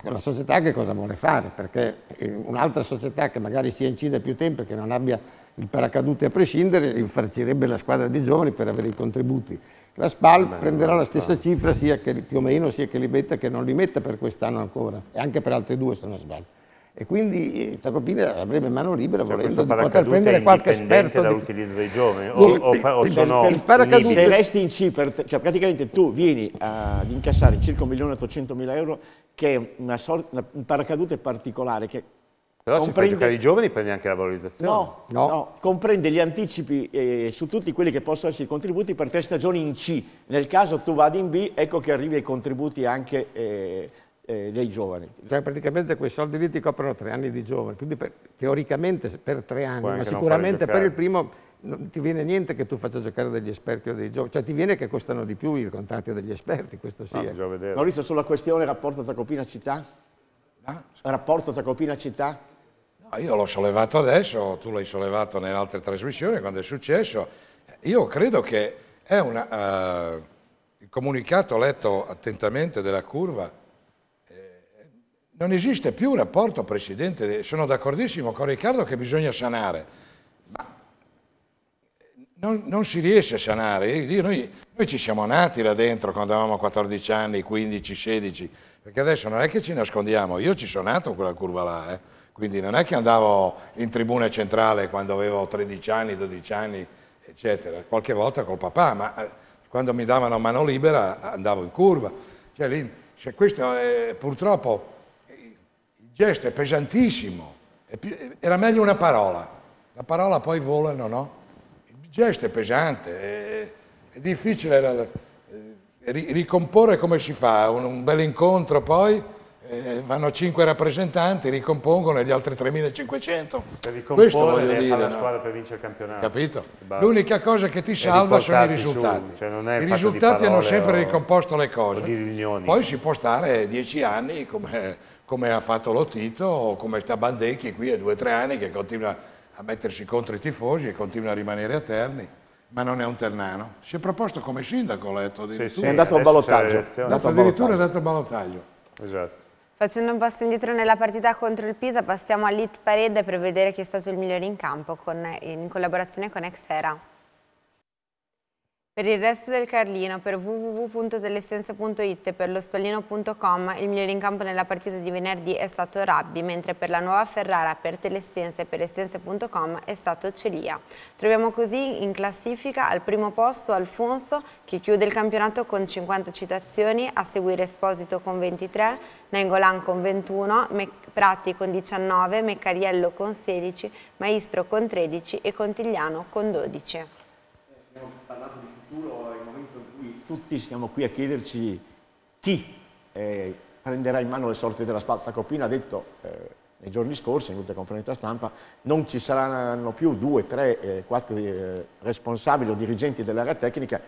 con la società che cosa vuole fare, perché eh, un'altra società che magari si incide più tempo e che non abbia il paracadute a prescindere infarcirebbe la squadra di giovani per avere i contributi. La SPAL Beh, prenderà la stessa Spal. cifra sia che, più o meno sia che li metta che non li metta per quest'anno ancora e anche per altre due se non sbaglio. E quindi eh, Tacopina avrebbe mano libera cioè, volendo di poter prendere qualche esperto. dall'utilizzo dei giovani o, il, o, il, sono per, paracadute... Se resti in C, per, cioè praticamente tu vieni ad incassare circa 1.800.000 euro che è una sorta, un paracadute particolare che però comprende... se fai giocare i giovani prendi anche la valorizzazione. No, no. no. comprende gli anticipi eh, su tutti quelli che possono essere i contributi per tre stagioni in C. Nel caso tu vada in B, ecco che arrivi ai contributi anche eh, eh, dei giovani. Cioè praticamente quei soldi lì ti coprono tre anni di giovani, quindi per, teoricamente per tre anni, ma sicuramente per il primo non ti viene niente che tu faccia giocare degli esperti o dei giovani, cioè ti viene che costano di più i contratti degli esperti, questo sì. No, eh. Maurizio, sulla questione rapporto tra Copina-Città? e Ah, rapporto tra Copina-Città? e Ah, io l'ho sollevato adesso, tu l'hai sollevato nell'altra trasmissione quando è successo. Io credo che è una, uh, eh, il comunicato letto attentamente della curva. Eh, non esiste più un rapporto Presidente, sono d'accordissimo con Riccardo che bisogna sanare, ma non, non si riesce a sanare. Io, noi, noi ci siamo nati là dentro quando avevamo 14 anni, 15, 16, perché adesso non è che ci nascondiamo, io ci sono nato in quella curva là. Eh quindi non è che andavo in tribuna centrale quando avevo 13 anni, 12 anni, eccetera. Qualche volta col papà, ma eh, quando mi davano mano libera andavo in curva. Cioè, lì, cioè, questo è, purtroppo il gesto è pesantissimo. era meglio una parola. La parola poi vola, no, no? Il gesto è pesante, è, è difficile eh, ricomporre come si fa un, un bel incontro poi eh, vanno 5 rappresentanti, ricompongono e gli altri 3.500. Per ricomporre e fare la squadra per vincere il campionato. Capito? L'unica cosa che ti salva sono i risultati. Su, cioè I risultati hanno sempre o, ricomposto le cose. Poi si può stare 10 anni come, come, ha fatto Lotito o come sta Bandecchi qui a 2-3 anni che continua a mettersi contro i tifosi e continua a rimanere a Terni ma non è un ternano. Si è proposto come sindaco, ho letto. Sì, sì, è andato a ballottaggio. addirittura è andato a ballottaggio. Esatto. Facendo un passo indietro nella partita contro il Pisa, passiamo all'Hit Parade per vedere chi è stato il migliore in campo con, in collaborazione con Exera. Per il resto del Carlino, per www.telessenze.it e per lo spallino.com il migliore in campo nella partita di venerdì è stato Rabbi, mentre per la nuova Ferrara, per Telestense e per estense.com è stato Celia. Troviamo così in classifica al primo posto Alfonso, che chiude il campionato con 50 citazioni, a seguire Esposito con 23, Nengolan con 21, Prati con 19, Meccariello con 16, Maestro con 13 e Contigliano con 12. Eh, abbiamo parlato di futuro è il momento in cui tutti siamo qui a chiederci chi eh, prenderà in mano le sorti della spazza. Copino ha detto eh, nei giorni scorsi, in un'altra conferenza stampa, non ci saranno più due, tre, eh, quattro eh, responsabili o dirigenti dell'area tecnica,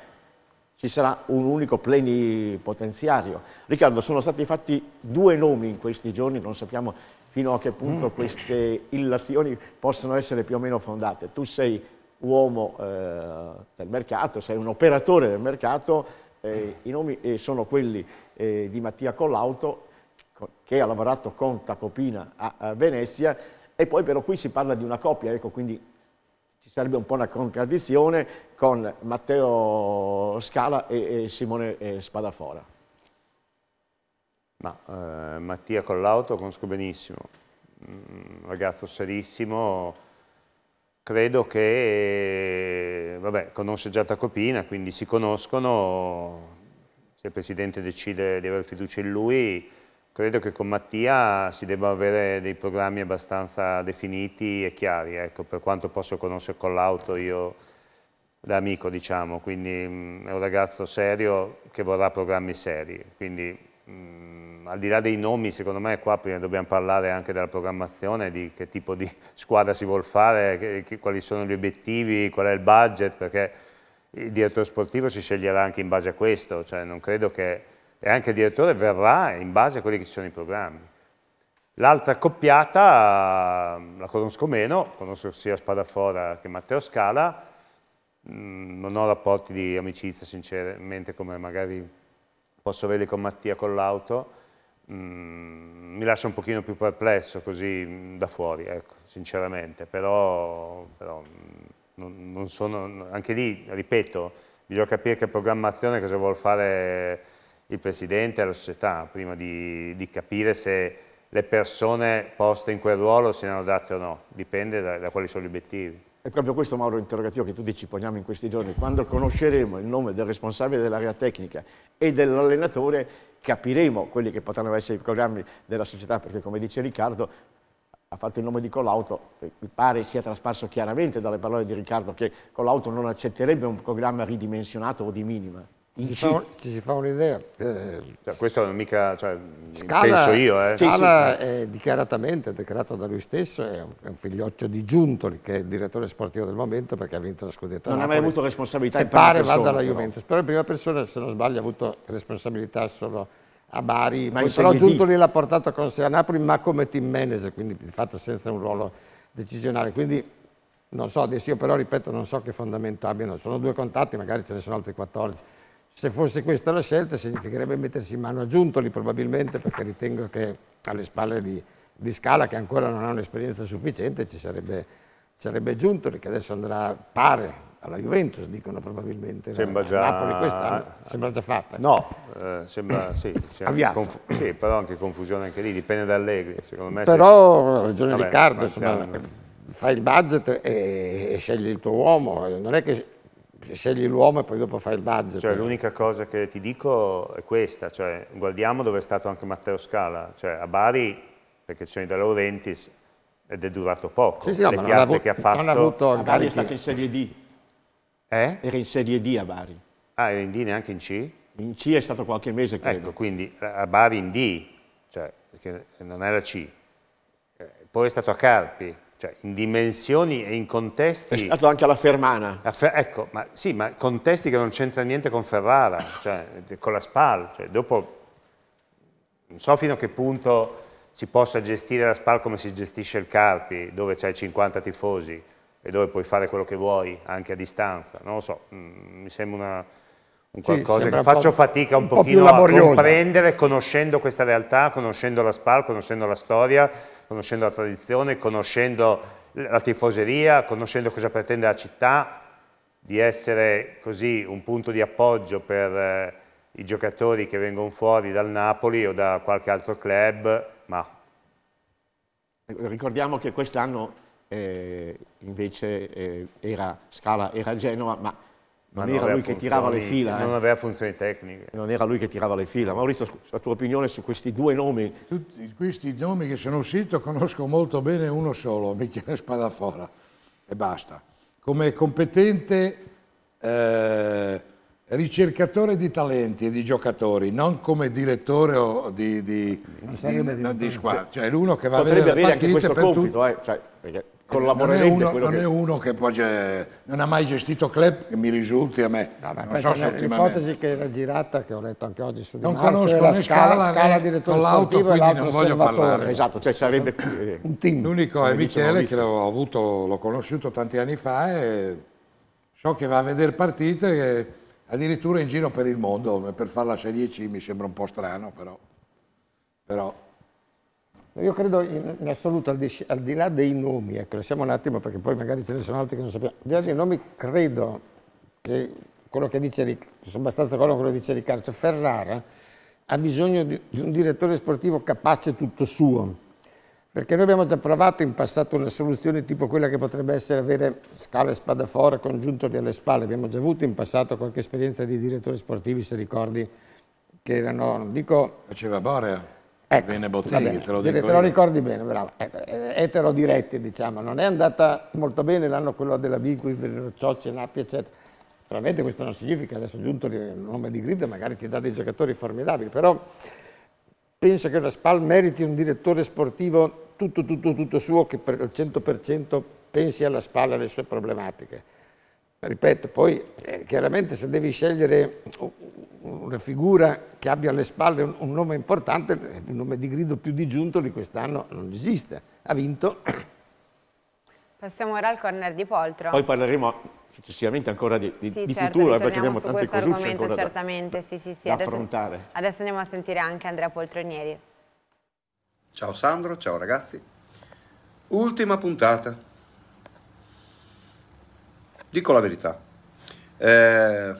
ci sarà un unico plenipotenziario. Riccardo, sono stati fatti due nomi in questi giorni, non sappiamo fino a che punto mm. queste illazioni possono essere più o meno fondate. Tu sei uomo eh, del mercato, sei un operatore del mercato, eh, i nomi eh, sono quelli eh, di Mattia Collauto che ha lavorato con Tacopina a, a, Venezia e poi però qui si parla di una coppia, ecco quindi ci sarebbe un po' una contraddizione con Matteo Scala e, e Simone eh, Spadafora. Ma, eh, Mattia Collauto conosco benissimo, un mm, ragazzo serissimo, credo che, vabbè, conosce già Tacopina, quindi si conoscono, se il Presidente decide di avere fiducia in lui, credo che con Mattia si debba avere dei programmi abbastanza definiti e chiari, ecco, per quanto posso conoscere con l'auto io da amico, diciamo, quindi mm, è un ragazzo serio che vorrà programmi seri, quindi mh, mm, al di là dei nomi, secondo me qua prima dobbiamo parlare anche della programmazione, di che tipo di squadra si vuole fare, che, che, quali sono gli obiettivi, qual è il budget, perché il direttore sportivo si sceglierà anche in base a questo, cioè non credo che... e anche il direttore verrà in base a quelli che ci sono i programmi. L'altra accoppiata la conosco meno, conosco sia Spadafora che Matteo Scala, mm, non ho rapporti di amicizia sinceramente come magari posso averli con Mattia con l'auto, mm, mi lascia un pochino più perplesso così mm, da fuori, ecco, sinceramente, però, però mm, non, non sono, anche lì, ripeto, bisogna capire che programmazione cosa vuol fare il Presidente e la società prima di, di capire se le persone poste in quel ruolo siano date o no, dipende da, da quali sono gli obiettivi. È proprio questo, Mauro, interrogativo che tutti ci poniamo in questi giorni. Quando conosceremo il nome del responsabile dell'area tecnica e dell'allenatore, capiremo quelli che potranno essere i programmi della società, perché come dice Riccardo, ha fatto il nome di Collauto, mi pare sia trasparso chiaramente dalle parole di Riccardo che Collauto non accetterebbe un programma ridimensionato o di minima. Ci fa, si fa un'idea. Eh, cioè, questo non mica, cioè, Scala, penso io. Eh. Scala è dichiaratamente, dichiarato da lui stesso, è un, è un, figlioccio di Giuntoli, che è il direttore sportivo del momento perché ha vinto la scudetta. Non Napoli. ha mai avuto responsabilità e in prima pare persona, vada alla Juventus, però in prima persona, se non sbaglio, ha avuto responsabilità solo a Bari, ma poi, però Giuntoli l'ha portato con sé a Napoli, ma come team manager, quindi di fatto senza un ruolo decisionale. Quindi non so, adesso io però ripeto, non so che fondamento abbiano, sono due contatti, magari ce ne sono altri 14 se fosse questa la scelta significherebbe mettersi in mano a Giuntoli probabilmente perché ritengo che alle spalle di, di Scala che ancora non ha un'esperienza sufficiente ci sarebbe, sarebbe Giuntoli che adesso andrà, pare, alla Juventus, dicono probabilmente. Sembra già... Napoli quest'anno, sembra già fatta. No, eh, sembra, eh, sì, sì, però anche confusione anche lì, dipende da Allegri, secondo me. Però, se... ragione Vabbè, Riccardo, insomma, fai il budget e, e, scegli il tuo uomo, non è che scegli l'uomo e poi dopo fai il budget. Cioè, l'unica cosa che ti dico è questa, cioè, guardiamo dove è stato anche Matteo Scala, cioè, a Bari, perché ci sono i De Laurentiis, ed è durato poco. Sì, sì, Le piazze che ha fatto... Non avuto a Bari è stato in Serie D. Eh? Era in Serie D a Bari. Ah, era in D neanche in C? In C è stato qualche mese, credo. Ecco, quindi a Bari in D, cioè, perché non era C. Eh, poi è stato a Carpi, cioè in dimensioni e in contesti... È stato anche alla Fermana. ecco, ma, sì, ma contesti che non c'entra niente con Ferrara, cioè, con la SPAL, cioè, dopo non so fino a che punto si possa gestire la SPAL come si gestisce il Carpi, dove c'hai 50 tifosi e dove puoi fare quello che vuoi, anche a distanza, non lo so, mm, mi sembra una, un qualcosa sì, che faccio fatica un, un pochino po a comprendere conoscendo questa realtà, conoscendo la SPAL, conoscendo la storia, conoscendo la tradizione, conoscendo la tifoseria, conoscendo cosa pretende la città, di essere così un punto di appoggio per eh, i giocatori che vengono fuori dal Napoli o da qualche altro club, ma... Ricordiamo che quest'anno eh, invece eh, era, Scala era a Genova, ma non, era lui che tirava le fila. Non eh. aveva funzioni tecniche. Non era lui che tirava le fila. Maurizio, la tua opinione su questi due nomi? Tutti questi nomi che sono usciti conosco molto bene uno solo, Michele Spadafora, e basta. Come competente eh, ricercatore di talenti e di giocatori, non come direttore di, di, di, di squadra. Cioè, l'uno che va Potrebbe a vedere le partite per compito, eh, cioè, perché collaborerete. Non è uno, non che... È uno che... poi non ha mai gestito club, che mi risulti a me. No, non so l'ipotesi che era girata, che ho letto anche oggi su Non conosco la scala, scala direttore sportivo e l'altro osservatore. Esatto, cioè sarebbe un team. L'unico è Michele che l'ho, avuto, l'ho conosciuto tanti anni fa e so che va a vedere partite addirittura in giro per il mondo, per fare la Serie C mi sembra un po' strano però. però io credo in, in assoluto, al di, al di, là dei nomi, ecco, lasciamo un attimo perché poi magari ce ne sono altri che non sappiamo, al di là dei nomi credo che quello che dice, sono abbastanza d'accordo con quello che dice Riccardo, Ferrara ha bisogno di, di un direttore sportivo capace tutto suo, perché noi abbiamo già provato in passato una soluzione tipo quella che potrebbe essere avere scala e spadafora congiuntori alle spalle, abbiamo già avuto in passato qualche esperienza di direttori sportivi, se ricordi, che erano, non dico... Faceva Borea. Ecco, bene Bottini, bene. te lo dico. Te lo ricordi bene, bravo. Ecco, eh, etero diretti, diciamo, non è andata molto bene l'anno quello della Vigui, Ciocci, Nappi, eccetera. Veramente questo non significa, adesso giunto il nome di Grida, magari ti dà dei giocatori formidabili, però penso che la Spal meriti un direttore sportivo tutto, tutto, tutto suo che per il 100% pensi alla Spal e alle sue problematiche Ripeto, poi eh, chiaramente se devi scegliere una figura che abbia alle spalle un, un nome importante, il nome di grido più di giunto di quest'anno non esiste. Ha vinto. Passiamo ora al corner di Poltro. Poi parleremo successivamente ancora di, di, sì, di certo, futuro, eh, perché abbiamo tante cose argomento, da, sì, sì, sì. Da adesso, affrontare. Adesso andiamo a sentire anche Andrea Poltronieri. Ciao Sandro, ciao ragazzi. Ultima puntata dico la verità. Eh,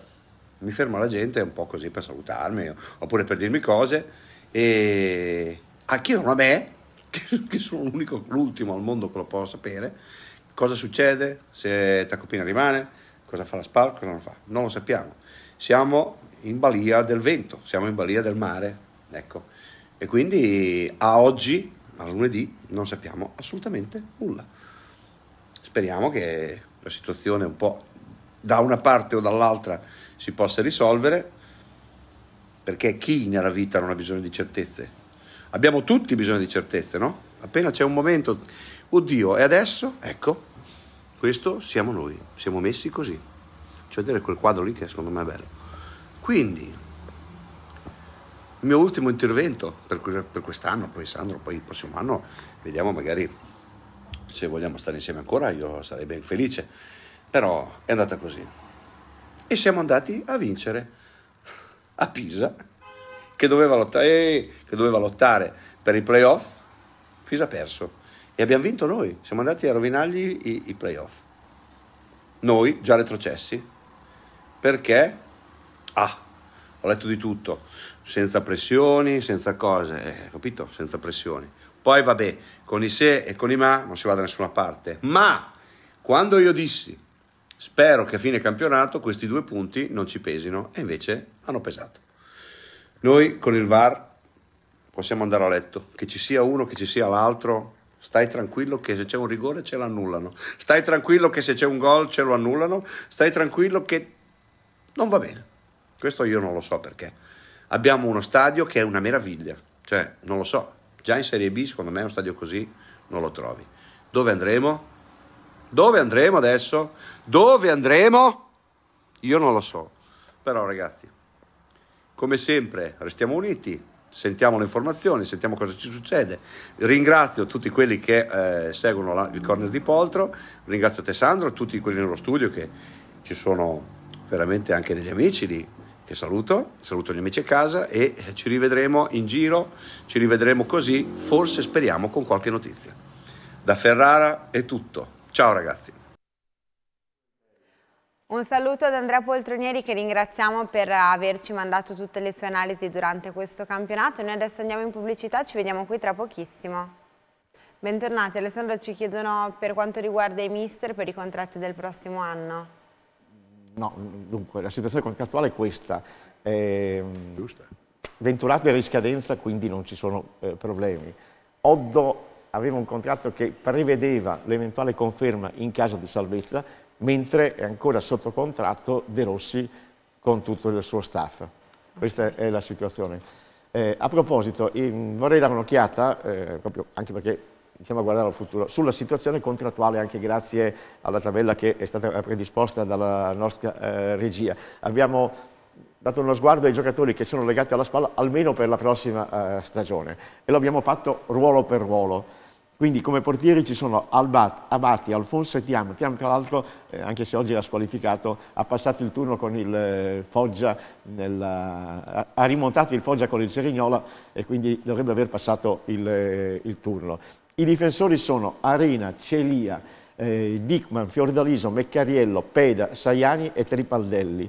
mi ferma la gente un po' così per salutarmi oppure per dirmi cose e a chi non a me, che sono l'unico, l'ultimo al mondo che lo può sapere, cosa succede se Tacopina rimane, cosa fa la SPAL, cosa non fa, non lo sappiamo. Siamo in balia del vento, siamo in balia del mare, ecco. E quindi a oggi, a lunedì, non sappiamo assolutamente nulla. Speriamo che la situazione un po' da una parte o dall'altra si possa risolvere, perché chi nella vita non ha bisogno di certezze? Abbiamo tutti bisogno di certezze, no? Appena c'è un momento, oddio, e adesso? Ecco, questo siamo noi, siamo messi così. Cioè vedere quel quadro lì che secondo me è bello. Quindi, il mio ultimo intervento per quest'anno, poi Sandro, poi il prossimo anno, vediamo magari se vogliamo stare insieme ancora io sarei ben felice, però è andata così. E siamo andati a vincere a Pisa, che doveva lottare, eh, che doveva lottare per i playoff, Pisa ha perso e abbiamo vinto noi, siamo andati a rovinargli i, i playoff. Noi già retrocessi, perché ah, ho letto di tutto, senza pressioni, senza cose, eh, capito? Senza pressioni. Poi vabbè, con i se e con i ma non si va da nessuna parte. Ma quando io dissi spero che a fine campionato questi due punti non ci pesino e invece hanno pesato. Noi con il VAR possiamo andare a letto, che ci sia uno, che ci sia l'altro, Stai tranquillo che se c'è un rigore ce l'annullano. Stai tranquillo che se c'è un gol ce lo annullano. Stai tranquillo che non va bene. Questo io non lo so perché. Abbiamo uno stadio che è una meraviglia. Cioè, non lo so. Già in Serie B, secondo me, un stadio così non lo trovi. Dove andremo? Dove andremo adesso? Dove andremo? Io non lo so. Però, ragazzi, come sempre, restiamo uniti, sentiamo le informazioni, sentiamo cosa ci succede. Ringrazio tutti quelli che eh, seguono la, il corner di Poltro, ringrazio Tessandro, tutti quelli nello studio che ci sono veramente anche degli amici lì, che saluto, saluto gli amici a casa e ci rivedremo in giro, ci rivedremo così, forse speriamo con qualche notizia. Da Ferrara è tutto. Ciao ragazzi. Un saluto ad Andrea Poltronieri che ringraziamo per averci mandato tutte le sue analisi durante questo campionato. Noi adesso andiamo in pubblicità, ci vediamo qui tra pochissimo. Bentornati Alessandro, ci chiedono per quanto riguarda i mister per i contratti del prossimo anno. No, dunque, la situazione contrattuale è questa. Eh, Giusta. Venturato era in scadenza, quindi non ci sono eh, problemi. Oddo aveva un contratto che prevedeva l'eventuale conferma in caso di salvezza, mentre è ancora sotto contratto De Rossi con tutto il suo staff. Questa è la situazione. Eh, a proposito, in, vorrei dare un'occhiata, eh, proprio anche perché iniziamo a guardare al futuro, sulla situazione contrattuale anche grazie alla tabella che è stata predisposta dalla nostra eh, regia. Abbiamo dato uno sguardo ai giocatori che sono legati alla spalla almeno per la prossima eh, stagione e l'abbiamo fatto ruolo per ruolo. Quindi come portieri ci sono Albat, Abati, Alfonso e Tiam. Tiam tra l'altro, eh, anche se oggi era squalificato, ha passato il turno con il eh, Foggia, nella, ha rimontato il Foggia con il Cerignola e quindi dovrebbe aver passato il, eh, il turno. I difensori sono Arena, Celia, eh, Dickman, Fiordaliso, Meccariello, Peda, Saiani e Tripaldelli.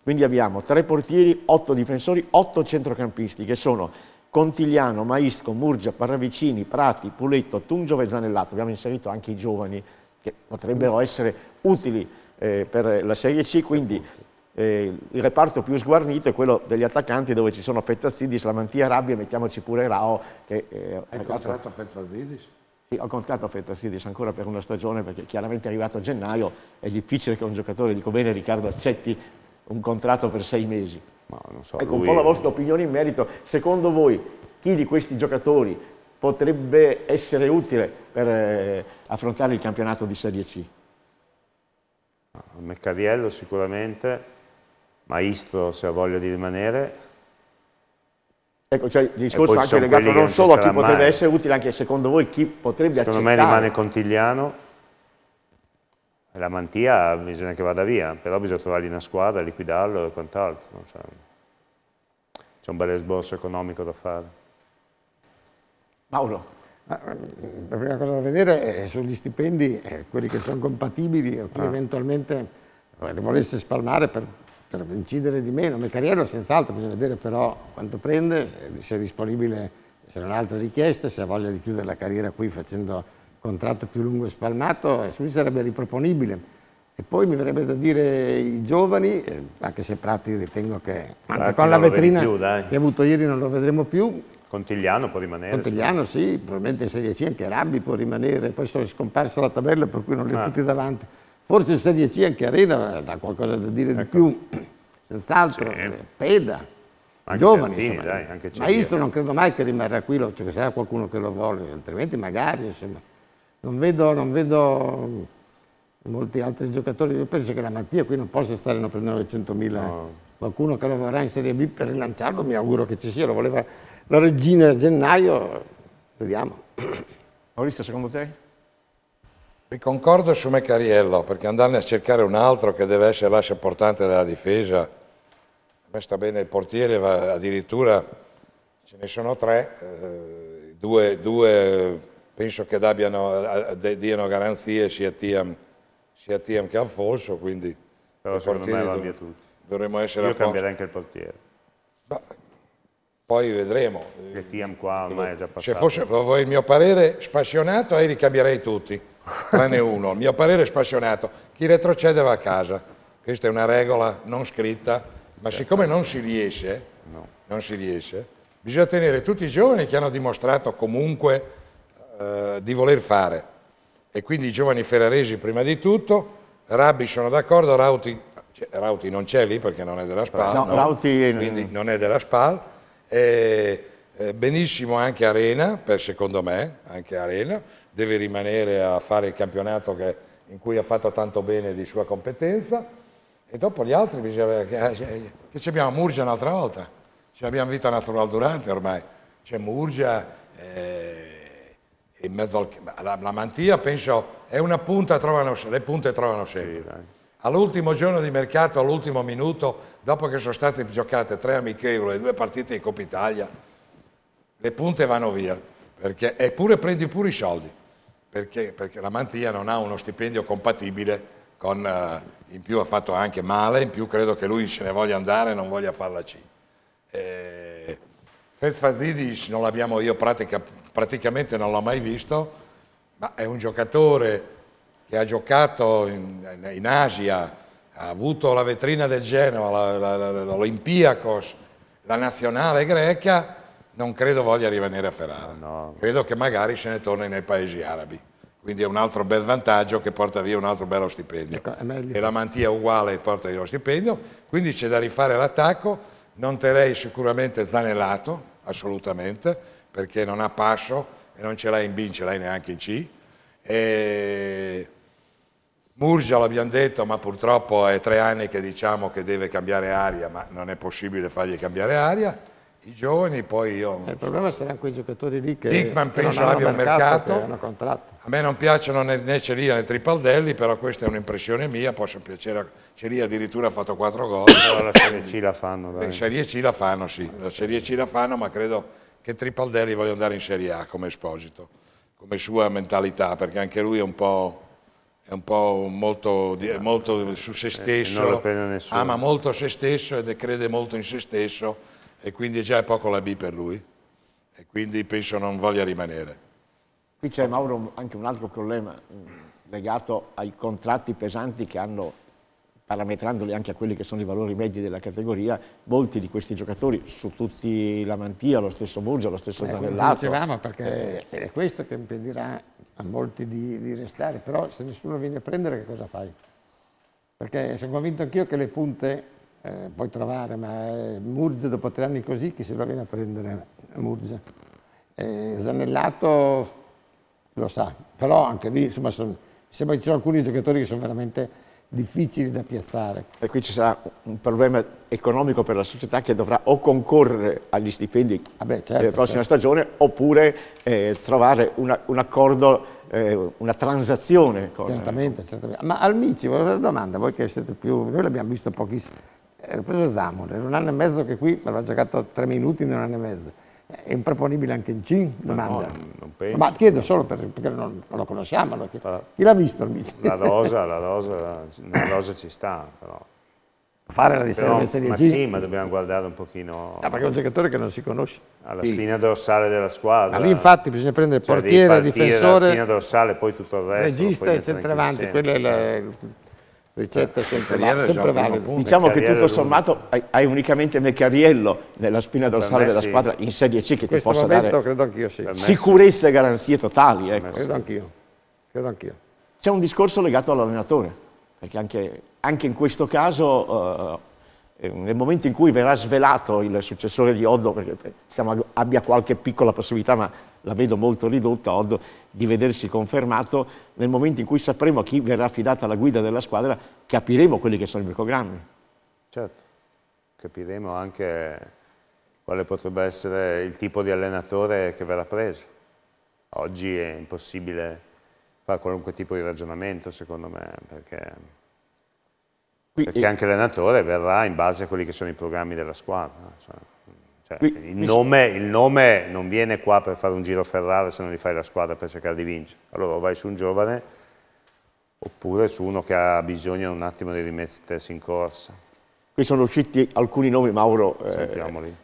Quindi abbiamo tre portieri, otto difensori, otto centrocampisti che sono Contigliano, Maisco, Murgia, Parravicini, Prati, Puletto, Tungio e Zanellato. Abbiamo inserito anche i giovani che potrebbero essere utili eh, per la Serie C, quindi eh, il reparto più sguarnito è quello degli attaccanti dove ci sono Fettazidis, Lamantia Rabbia, mettiamoci pure Rao. Che, eh, Hai contratto Fettazidis? Sì, ho contratto Fettazidis ancora per una stagione perché chiaramente è arrivato a gennaio, è difficile che un giocatore, dico bene Riccardo, accetti un contratto per sei mesi. Ma non so, ecco lui... un po' la vostra opinione in merito. Secondo voi chi di questi giocatori potrebbe essere utile per eh, affrontare il campionato di Serie C? Ah, Meccariello sicuramente, maestro se ha voglia di rimanere. Ecco, cioè il discorso anche legato non solo a chi potrebbe mai. essere utile, anche secondo voi chi potrebbe secondo accettare. Secondo me rimane Contigliano, la mantia bisogna che vada via, però bisogna trovargli una squadra, liquidarlo e quant'altro. C'è un bel esborso economico da fare. Paolo. Mm, la prima cosa da vedere è sugli stipendi, eh, quelli che sono compatibili o chi ah. eventualmente eh, volesse spalmare per per incidere di meno. carriera senz'altro, bisogna vedere però quanto prende, se è disponibile, se non ha altre richieste, se ha voglia di chiudere la carriera qui facendo contratto più lungo e spalmato, eh, su lui sarebbe riproponibile. E poi mi verrebbe da dire i giovani, eh, anche se Prati ritengo che anche con la vetrina più, che ha avuto ieri non lo vedremo più. Contigliano può rimanere. Contigliano sì, sì probabilmente in Serie C anche Rabbi può rimanere, poi sono scomparsa la tabella per cui non li ho ah. tutti davanti. Forse Serie C anche Arena ha qualcosa da dire ecco. di più, senz'altro, eh, Peda, anche giovani, Cassini, insomma. Dai, anche Maestro non credo mai che rimarrà qui, cioè sarà qualcuno che lo vuole, altrimenti magari, insomma. Non vedo, non vedo molti altri giocatori, io penso che la Mattia qui non possa stare a prendere 900.000, no. qualcuno che lo vorrà in Serie B per rilanciarlo, mi auguro che ci sia, lo voleva la regina a gennaio, vediamo. Maurizio, secondo te? Concordo su Meccariello, perché andarne a cercare un altro che deve essere l'ascia portante della difesa, a me sta bene il portiere, ma addirittura ce ne sono tre, eh, due, due, penso che abbiano, eh, diano garanzie sia a Tiam, sia Tiam che Alfonso, quindi Però secondo me va via tutti. dovremmo essere Io cambierei anche il portiere. Ma, poi vedremo. Che Tiam qua ormai è già passato. Se fosse il mio parere spassionato, eh, li tutti tranne uno, il mio parere è spassionato, chi retrocede va a casa. Questa è una regola non scritta, ma siccome non si riesce, non si riesce bisogna tenere tutti i giovani che hanno dimostrato comunque eh, di voler fare. E quindi i giovani ferraresi prima di tutto, Rabbi sono d'accordo, Rauti, cioè, Rauti non c'è lì perché non è della SPAL, no, no? Rauti... quindi non è della SPAL, eh, eh, benissimo anche Arena, per, secondo me, anche Arena, deve rimanere a fare il campionato che, in cui ha fatto tanto bene di sua competenza e dopo gli altri bisogna eh, che, eh, che ci abbiamo Murgia un'altra volta, ci abbiamo vita natural durante ormai, c'è Murgia eh, in mezzo al, la, la, mantia penso è una punta, trovano, le punte trovano sempre. Sì, all'ultimo giorno di mercato, all'ultimo minuto, dopo che sono state giocate tre amichevoli, due partite di Coppa Italia, le punte vanno via, perché, eppure prendi pure i soldi, perché, perché la Mantia non ha uno stipendio compatibile con, uh, in più ha fatto anche male, in più credo che lui se ne voglia andare e non voglia fare la C. Eh, Fez Fazidis non l'abbiamo io pratica, praticamente non l'ho mai visto, ma è un giocatore che ha giocato in, in Asia, ha avuto la vetrina del Genova, l'Olimpiakos, la, la, la, la nazionale greca, non credo voglia rimanere a Ferrara. No, Credo che magari se ne torni nei paesi arabi. Quindi è un altro bel vantaggio che porta via un altro bello stipendio. Ecco, e la mantia uguale porta via lo stipendio. Quindi c'è da rifare l'attacco. Non terrei sicuramente Zanellato, assolutamente, perché non ha passo e non ce l'hai in B, ce l'hai neanche in C. E... Murgia l'abbiamo detto, ma purtroppo è tre anni che diciamo che deve cambiare aria, ma non è possibile fargli cambiare aria i giovani, poi io... Eh, il problema saranno quei giocatori lì che che penso abbia un mercato, mercato a me non piacciono né, né Celia né Tripaldelli, però questa è un'impressione mia, posso piacere a Celia addirittura ha fatto quattro gol. Però la Serie C la fanno, dai. La Serie C la fanno, sì, la Serie C la fanno, ma credo che Tripaldelli voglia andare in Serie A come esposito, come sua mentalità, perché anche lui è un po' è un po' molto, sì, molto su se eh, stesso, ama molto se stesso ed crede molto in se stesso e quindi già è poco la B per lui e quindi penso non voglia rimanere. Qui c'è Mauro anche un altro problema legato ai contratti pesanti che hanno, parametrandoli anche a quelli che sono i valori medi della categoria, molti di questi giocatori, su tutti la Mantia, lo stesso Murgia, lo stesso eh, Zanellato. dicevamo perché è questo che impedirà a molti di, di restare, però se nessuno viene a prendere che cosa fai? Perché sono convinto anch'io che le punte eh, puoi trovare, ma è Murze dopo tre anni così, chi se lo viene a prendere Murze? Eh, Zanellato lo sa, però anche lì insomma sono, sembra ci sono alcuni giocatori che sono veramente difficili da piazzare. E qui ci sarà un problema economico per la società che dovrà o concorrere agli stipendi ah beh, certo, della prossima certo. stagione oppure eh, trovare una, un accordo, eh, una transazione. Con... Certamente, certamente. Ma Almici, Mici, vorrei una domanda, voi che siete più... Noi l'abbiamo visto pochissimo, ho preso Zamon, in un anno e mezzo che qui, aveva giocato tre minuti in un anno e mezzo. È improponibile anche in C, non no, non penso Ma chiedo solo per, perché non, non, lo conosciamo. Lo chiedo, chi l'ha visto? La rosa la dosa, la dosa ci sta, però fare la riserva in Serie ma G. sì, ma dobbiamo guardare un pochino... Ah, perché è un giocatore che non si conosce. Alla sì. spina dorsale della squadra. Ma lì infatti bisogna prendere cioè portiere, difensore... La spina dorsale, poi tutto il resto. Regista e centravanti, quello è il ricetta eh, sempre, va, sempre valida. Diciamo che tutto sommato hai, hai, unicamente Meccariello nella spina dorsale della sì. squadra in Serie C che ti possa dare sì. sicurezza e garanzie totali. Ecco. Credo anch'io. Anch C'è un discorso legato all'allenatore, perché anche, anche, in questo caso... Uh, nel momento in cui verrà svelato il successore di Oddo, perché siamo, abbia qualche piccola possibilità, ma la vedo molto ridotta od, di vedersi confermato nel momento in cui sapremo a chi verrà affidata la guida della squadra, capiremo quelli che sono i programmi. Certo, capiremo anche quale potrebbe essere il tipo di allenatore che verrà preso. Oggi è impossibile fare qualunque tipo di ragionamento, secondo me, perché perché anche l'allenatore verrà in base a quelli che sono i programmi della squadra. Cioè. Cioè, il, nome, il, nome, non viene qua per fare un giro Ferrara se non gli fai la squadra per cercare di vincere. Allora vai su un giovane oppure su uno che ha bisogno un attimo di rimettersi in corsa. Qui sono usciti alcuni nomi, Mauro, eh,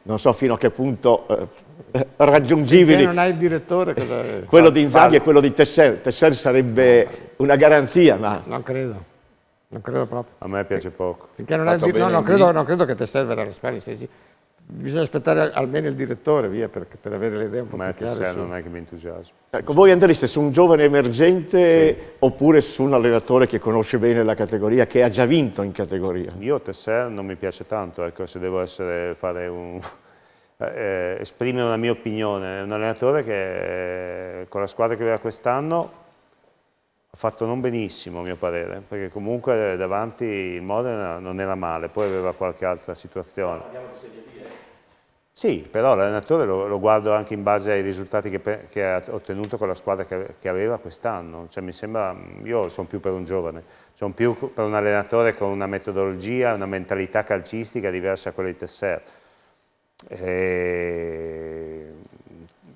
non so fino a che punto eh, raggiungibili. Se non hai il direttore cosa... È? Quello di Inzaghi e quello di Tesser. Tesser sarebbe una garanzia, ma... Non credo. Non credo proprio. A me piace poco. Finché non, è, no, non, credo, non credo che Tesser verrà alla Spagna, sì, sì. Bisogna aspettare almeno il direttore, via, per, per avere le idee un po' Ma più chiare. Ma su... non è che mi entusiasmo. Cioè, ecco, voi andreste su un giovane emergente sì. oppure su un allenatore che conosce bene la categoria, che ha già vinto in categoria? Io Tesser non mi piace tanto, ecco, se devo essere, fare un... Eh, eh, esprimere la mia opinione. È un allenatore che eh, con la squadra che aveva quest'anno ha fatto non benissimo, a mio parere, perché comunque eh, davanti il Modena non era male, poi aveva qualche altra situazione. Sì, però l'allenatore lo, lo, guardo anche in base ai risultati che, che ha ottenuto con la squadra che, che aveva quest'anno. Cioè, mi sembra, io sono più per un giovane, sono più per un allenatore con una metodologia, una mentalità calcistica diversa da quella di Tesser. Ehm,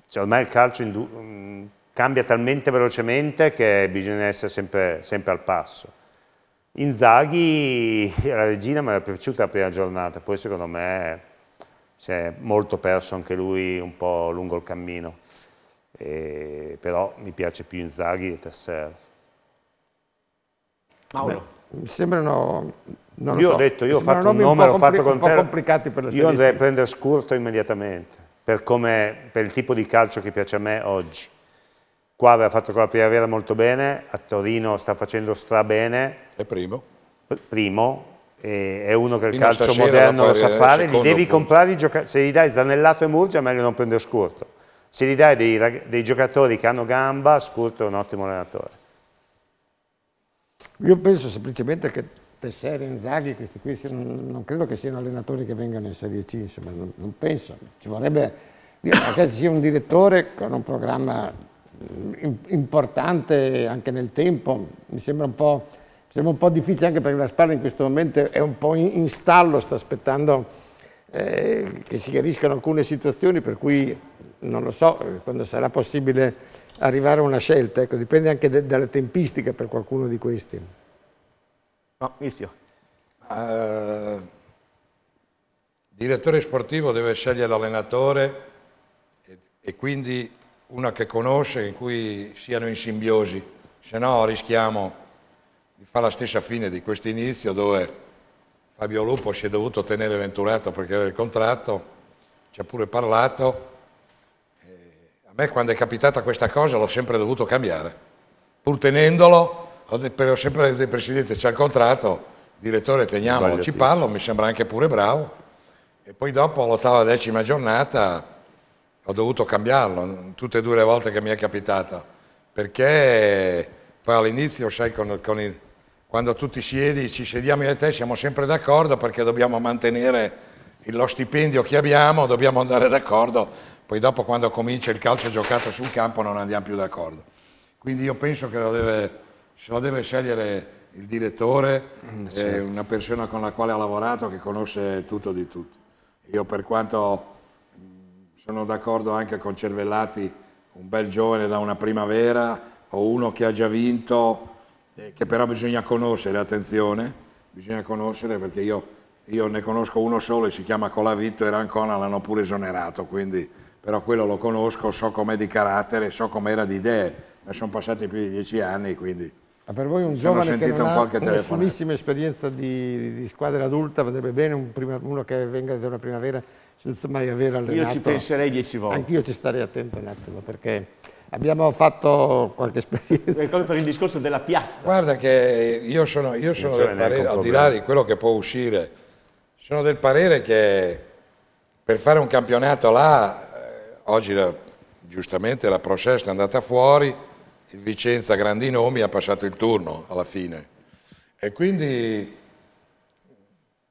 cioè, ormai il calcio mm, cambia talmente velocemente che bisogna essere sempre, sempre al passo. Inzaghi, la regina mi era piaciuta la prima giornata, poi secondo me c'è molto perso anche lui un po' lungo il cammino, e, però mi piace più Inzaghi e Tesser. Mauro? Beh, mi sembrano, non io so, ho detto, io ho fatto un nome, l'ho fatto con te, complicati per le io andrei a prendere Scurto immediatamente, per, come, per il tipo di calcio che piace a me oggi. Qua aveva fatto con la primavera molto bene, a Torino sta facendo stra bene. È primo. Primo, e è uno che il calcio moderno lo sa eh, fare, gli devi punto. comprare i giocatori, se gli dai Zanellato e Murgia è meglio non prendere Scurto, se gli dai dei, dei giocatori che hanno gamba, Scurto è un ottimo allenatore. Io penso semplicemente che Tessere, Inzaghi, questi qui non credo che siano allenatori che vengano in Serie C, insomma, non, non penso. Ci vorrebbe che ci sia un direttore con un programma importante anche nel tempo, mi sembra un po' Siamo un po' difficili anche perché la spalla in questo momento è un po' in stallo, sta aspettando eh, che si chiariscano alcune situazioni, per cui non lo so quando sarà possibile arrivare a una scelta, ecco, dipende anche de- dalla tempistica per qualcuno di questi. No, Mistio. Uh, eh, il direttore sportivo deve scegliere l'allenatore e, e quindi una che conosce in cui siano in simbiosi, se no rischiamo fa la stessa fine di questo inizio dove Fabio Lupo si è dovuto tenere venturato perché aveva il contratto, ci ha pure parlato. Eh, a me quando è capitata questa cosa l'ho sempre dovuto cambiare, pur tenendolo, ho sempre detto Presidente c'è il contratto, direttore teniamo, ci parlo, mi sembra anche pure bravo. E poi dopo all'ottava decima giornata ho dovuto cambiarlo, tutte e due le volte che mi è capitato, perché poi all'inizio sai con, con i quando tu ti siedi, ci sediamo io e te, siamo sempre d'accordo perché dobbiamo mantenere lo stipendio che abbiamo, dobbiamo andare d'accordo, poi dopo quando comincia il calcio giocato sul campo non andiamo più d'accordo. Quindi io penso che lo deve, se lo deve scegliere il direttore, mm, eh, certo. una persona con la quale ha lavorato, che conosce tutto di tutti. Io per quanto mm, sono d'accordo anche con Cervellati, un bel giovane da una primavera o uno che ha già vinto eh, che però bisogna conoscere, attenzione, bisogna conoscere perché io, io ne conosco uno solo e si chiama Colavitto e Rancona l'hanno pure esonerato, quindi però quello lo conosco, so com'è di carattere, so com'era di idee, ma sono passati più di dieci anni, quindi... Ma per voi un giovane che non ha nessunissima esperienza di, di, squadra adulta vedrebbe bene un prima, uno che venga da una primavera senza mai aver allenato. Io ci penserei dieci volte. Anch'io ci starei attento un attimo perché Abbiamo fatto qualche esperienza. per il discorso della piazza. Guarda che io sono, io sono del parere, al di là di quello che può uscire, sono del parere che per fare un campionato là, eh, oggi la, giustamente la Procesca è andata fuori, il Vicenza grandi nomi ha passato il turno alla fine. E quindi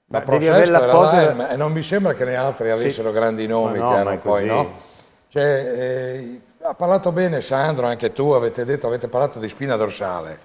la Procesca era cosa... là e non mi sembra che ne altri avessero sì. grandi nomi no, che hanno poi, no? Cioè, eh, ha parlato bene Sandro, anche tu avete detto, avete parlato di spina dorsale.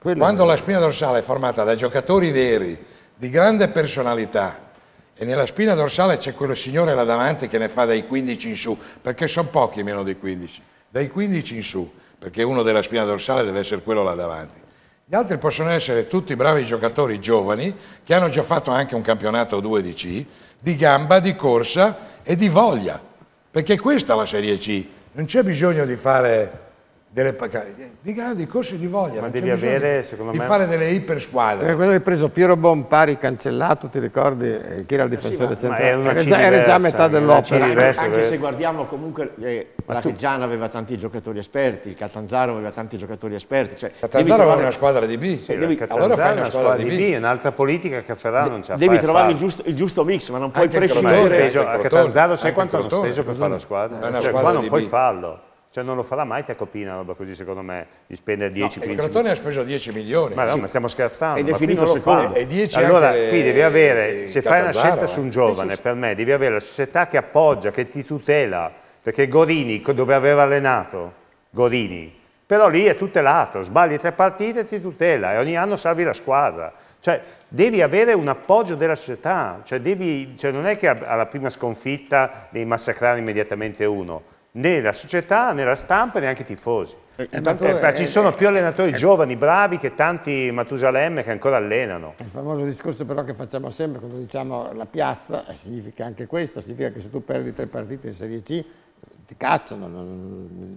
Quello Quando la spina dorsale è formata da giocatori veri, di grande personalità, e nella spina dorsale c'è quello signore là davanti che ne fa dai 15 in su, perché sono pochi meno dei 15, dai 15 in su, perché uno della spina dorsale deve essere quello là davanti. Gli altri possono essere tutti bravi giocatori giovani che hanno già fatto anche un campionato 2 di C, di gamba, di corsa e di voglia, perché questa è la Serie C non c'è bisogno di fare delle pagare corsi di voglia. Ma devi avere, secondo di me... Di fare delle ipersquadre. Eh, quello che hai preso Piero Bompari, cancellato, ti ricordi, eh, che era il eh difensore sì, centrale? Era, già, era già a metà dell'opera. Diversa, anche, eh. se guardiamo comunque, eh, la Reggiana aveva tanti giocatori esperti, il Catanzaro aveva tanti giocatori esperti. Cioè, Catanzaro trovare... aveva una squadra di B. Eh, sì, devi... Allora fai una, una squadra, di B, B. un'altra politica che a De non c'ha Devi trovare il giusto, il giusto, mix, ma non puoi prescindere... A Catanzaro sai quanto hanno speso per fare la squadra? Cioè, qua non puoi farlo. Cioè non lo farà mai Tecopina, roba così secondo me, di spendere 10 milioni. No, Crotone ha speso 10 milioni. Ma no, sì. ma stiamo scherzando. Ed è definito lo fa. è 10 allora qui devi avere, se fai una scelta su un eh. giovane, eh, sì, per me, devi avere la società che appoggia, che ti tutela. Perché Gorini, dove aveva allenato, Gorini, però lì è tutelato, sbagli tre partite e ti tutela e ogni anno salvi la squadra. Cioè, devi avere un appoggio della società, cioè, devi, cioè non è che alla prima sconfitta devi massacrare immediatamente uno, né la società, né la stampa, neanche i tifosi. Eh, eh, ci sono più allenatori giovani, bravi, che tanti Matusalemme che ancora allenano. Il famoso discorso però che facciamo sempre quando diciamo la piazza, eh, significa anche questo, significa che se tu perdi tre partite in Serie C ti cazzano,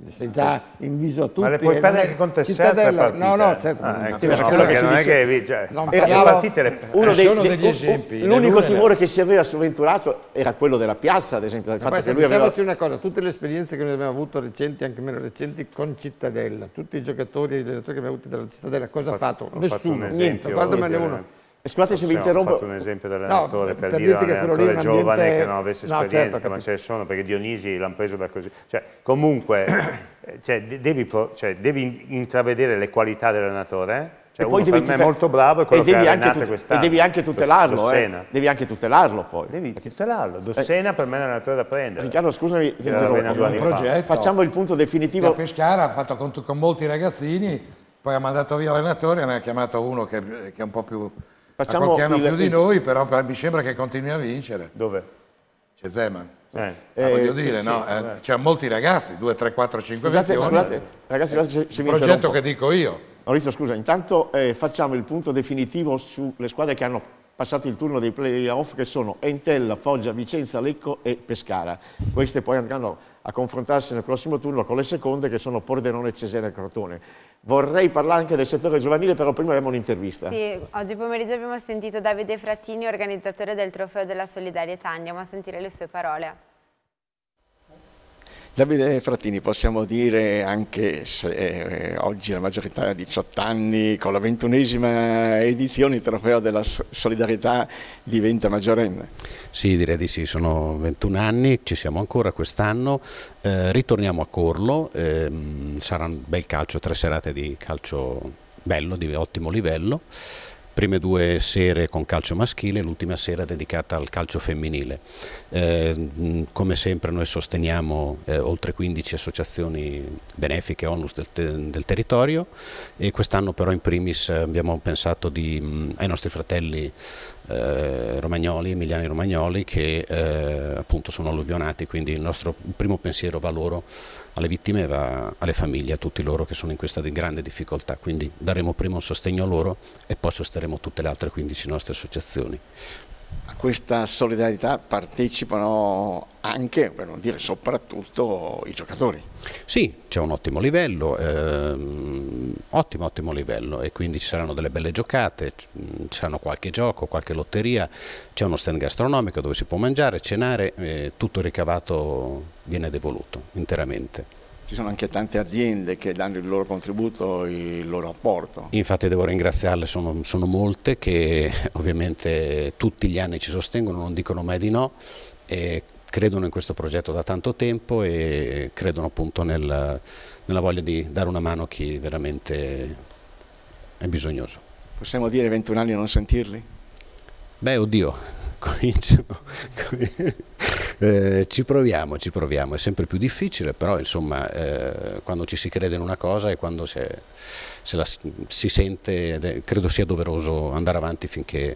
sei già in viso a tutti. Ma le puoi perdere anche con te stessa No, no, certo. Ah, ecco, no, quello che, non è che vi, cioè, non eh, parlavo, le partite le uno dei, sono degli esempi. L'unico timore che si aveva su Venturato era quello della piazza, ad esempio. Del fatto poi, che lui diciamoci aveva... una cosa, tutte le esperienze che noi abbiamo avuto recenti, anche meno recenti, con Cittadella, tutti i giocatori e i allenatori che abbiamo avuto dalla Cittadella, cosa ha fatto? Nessuno, niente, guardamene uno Scusate se vi interrompo. Ho fatto un esempio dell'allenatore no, per, per dire ah, un allenatore giovane che non avesse certo, esperienza, certo, ma ce ne sono, perché Dionisi l'hanno preso da così. Cioè, comunque, cioè, cioè, devi, cioè, devi, intravedere le qualità dell'allenatore. Eh. Cioè, e poi devi per è molto bravo e quello e devi anche quest'anno. E devi anche tutelarlo, Dossena. Eh. Devi anche tutelarlo poi. Devi tutelarlo. Dossena eh. per me è un allenatore da prendere. Riccardo, scusami, ti interrompo. Facciamo il punto definitivo. La Pescara ha fatto con, con molti ragazzini, poi ha mandato via l'allenatore e ne ha chiamato uno che, che è un po' più Facciamo qualche anno il, più di noi, però mi sembra che continui a vincere. Dove? C'è Zeman. Eh, ah, eh, voglio dire, sì, no, sì, eh, c'è molti ragazzi, 2, 3, 4, 5, scusate, 20 scusate, ragazzi, scusate se, se Il progetto che dico io. Maurizio, scusa, intanto eh, facciamo il punto definitivo sulle squadre che hanno passato il turno dei playoff che sono Entella, Foggia, Vicenza, Lecco e Pescara. Queste poi andranno a confrontarsi nel prossimo turno con le seconde che sono Pordenone, Cesena e Crotone. Vorrei parlare anche del settore giovanile, però prima abbiamo un'intervista. Sì, oggi pomeriggio abbiamo sentito Davide Frattini, organizzatore del Trofeo della Solidarietà. Andiamo a sentire le sue parole. Davide Frattini, possiamo dire anche se eh, oggi la maggiorità ha 18 anni, con la ventunesima edizione il trofeo della solidarietà diventa maggiorenne? Sì, direi di sì, sono 21 anni, ci siamo ancora quest'anno, eh, ritorniamo a Corlo, eh, sarà un bel calcio, tre serate di calcio bello, di ottimo livello prime due sere con calcio maschile, l'ultima sera dedicata al calcio femminile. Eh, come sempre noi sosteniamo eh, oltre 15 associazioni benefiche, onus del, te del territorio e quest'anno però in primis eh, abbiamo pensato di, mh, ai nostri fratelli eh, romagnoli, emiliani romagnoli che eh, appunto sono alluvionati, quindi il nostro primo pensiero va loro alle vittime, va alle famiglie, a tutti loro che sono in questa grande difficoltà. Quindi daremo prima un sostegno a loro e poi sosterremo tutte le altre 15 nostre associazioni. A questa solidarietà partecipano anche, per non dire soprattutto, i giocatori. Sì, c'è un ottimo livello, ehm, ottimo ottimo livello e quindi ci saranno delle belle giocate, ci mm, saranno qualche gioco, qualche lotteria, c'è uno stand gastronomico dove si può mangiare, cenare, eh, tutto ricavato viene devoluto interamente ci sono anche tante aziende che danno il loro contributo, il loro apporto. Infatti devo ringraziarle, sono, sono molte che ovviamente tutti gli anni ci sostengono, non dicono mai di no credono in questo progetto da tanto tempo e credono appunto nel, nella voglia di dare una mano a chi veramente è bisognoso. Possiamo dire 21 anni e non sentirli? Beh, oddio, cominciano, eh, ci proviamo, ci proviamo, è sempre più difficile, però insomma eh, quando ci si crede in una cosa e quando se, se la, si sente, è, credo sia doveroso andare avanti finché,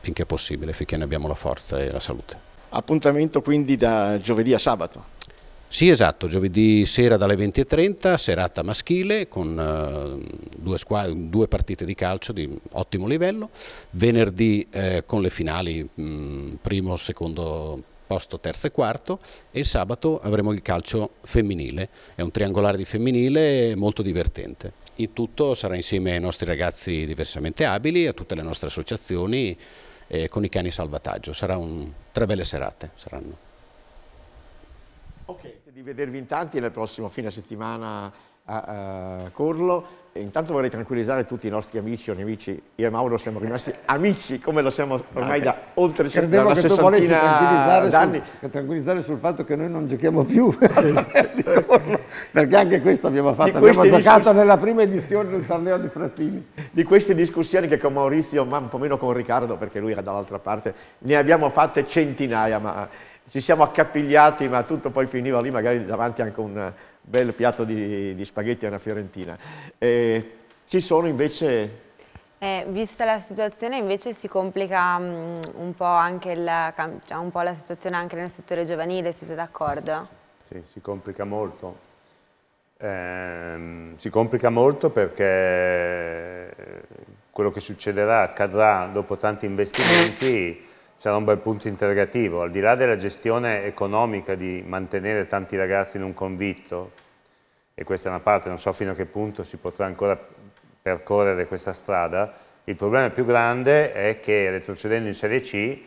finché è possibile, finché ne abbiamo la forza e la salute. Appuntamento quindi da giovedì a sabato. Sì, esatto, giovedì sera dalle 20.30, serata maschile con eh, due, squadre, due, partite di calcio di ottimo livello, venerdì eh, con le finali mh, mm, primo, secondo posto, terzo e quarto e il sabato avremo il calcio femminile, è un triangolare di femminile molto divertente. Il tutto sarà insieme ai nostri ragazzi diversamente abili, a tutte le nostre associazioni eh, con i cani salvataggio, saranno tre belle serate. Saranno. Okay di vedervi in tanti nel prossimo fine settimana a, a Corlo. E intanto vorrei tranquillizzare tutti i nostri amici o nemici. Io e Mauro siamo rimasti amici, come lo siamo ormai da oltre Credevo da una che tu tranquillizzare d'anni. Sul, tranquillizzare sul fatto che noi non giochiamo più perché anche questo abbiamo fatto. Abbiamo giocato nella prima edizione del torneo di Frattini. Di queste discussioni che con Maurizio, ma un po' meno con Riccardo, perché lui era dall'altra parte, ne abbiamo fatte centinaia. Ma ci siamo accapigliati, ma tutto poi finiva lì, magari davanti anche un eh, bel piatto di, di spaghetti alla fiorentina. Eh, ci sono invece... Eh, vista la situazione invece si complica um, un, po la, cioè un, po la, situazione anche nel settore giovanile, siete d'accordo? Sì, si complica molto. Eh, si complica molto perché eh, quello che succederà accadrà dopo tanti investimenti sarà un bel punto interrogativo, al di là della gestione economica di mantenere tanti ragazzi in un convitto, e questa è una parte, non so fino a che punto si potrà ancora percorrere questa strada, il problema più grande è che retrocedendo in Serie C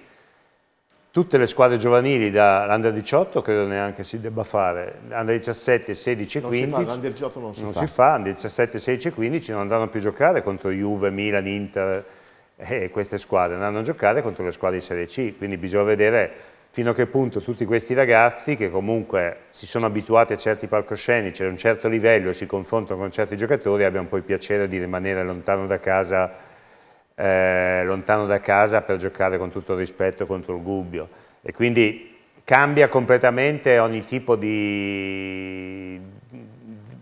tutte le squadre giovanili dall'Under 18 credo neanche si debba fare, Under 17, 16, e 15 non si fa, Under 17, 16 e 15 non andranno più a giocare contro Juve, Milan, Inter, e eh, queste squadre andranno a giocare contro le squadre di Serie C, quindi bisogna vedere fino a che punto tutti questi ragazzi che comunque si sono abituati a certi palcoscenici, a un certo livello, si confrontano con certi giocatori, abbiano poi piacere di rimanere lontano da casa, eh, lontano da casa per giocare con tutto il rispetto contro il Gubbio. E quindi cambia completamente ogni tipo di,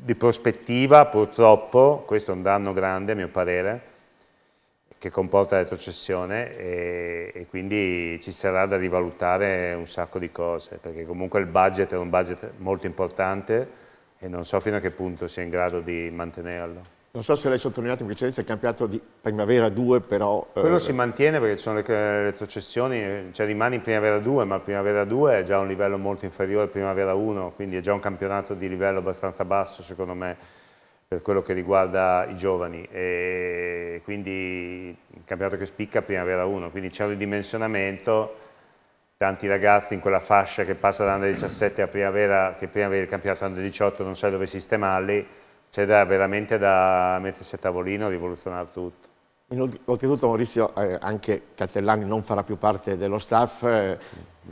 di prospettiva, purtroppo, questo è un danno grande a mio parere, che comporta retrocessione e, e, quindi ci sarà da rivalutare un sacco di cose, perché comunque il budget è un budget molto importante e non so fino a che punto sia in grado di mantenerlo. Non so se l'hai sottolineato in precedenza, il campionato di Primavera 2 però... Eh, Quello eh... si mantiene perché ci sono le retrocessioni, cioè rimane in Primavera 2, ma il Primavera 2 è già un livello molto inferiore al Primavera 1, quindi è già un campionato di livello abbastanza basso secondo me per quello che riguarda i giovani, e quindi il campionato che spicca Primavera 1, quindi c'è un ridimensionamento, tanti ragazzi in quella fascia che passa dall'anno 17 a Primavera, che prima aveva il campionato anno 18 non sai dove sistemarli, c'è veramente da mettersi a tavolino rivoluzionare tutto. Oltretutto Maurizio, eh, anche Cattellani non farà più parte dello staff, eh,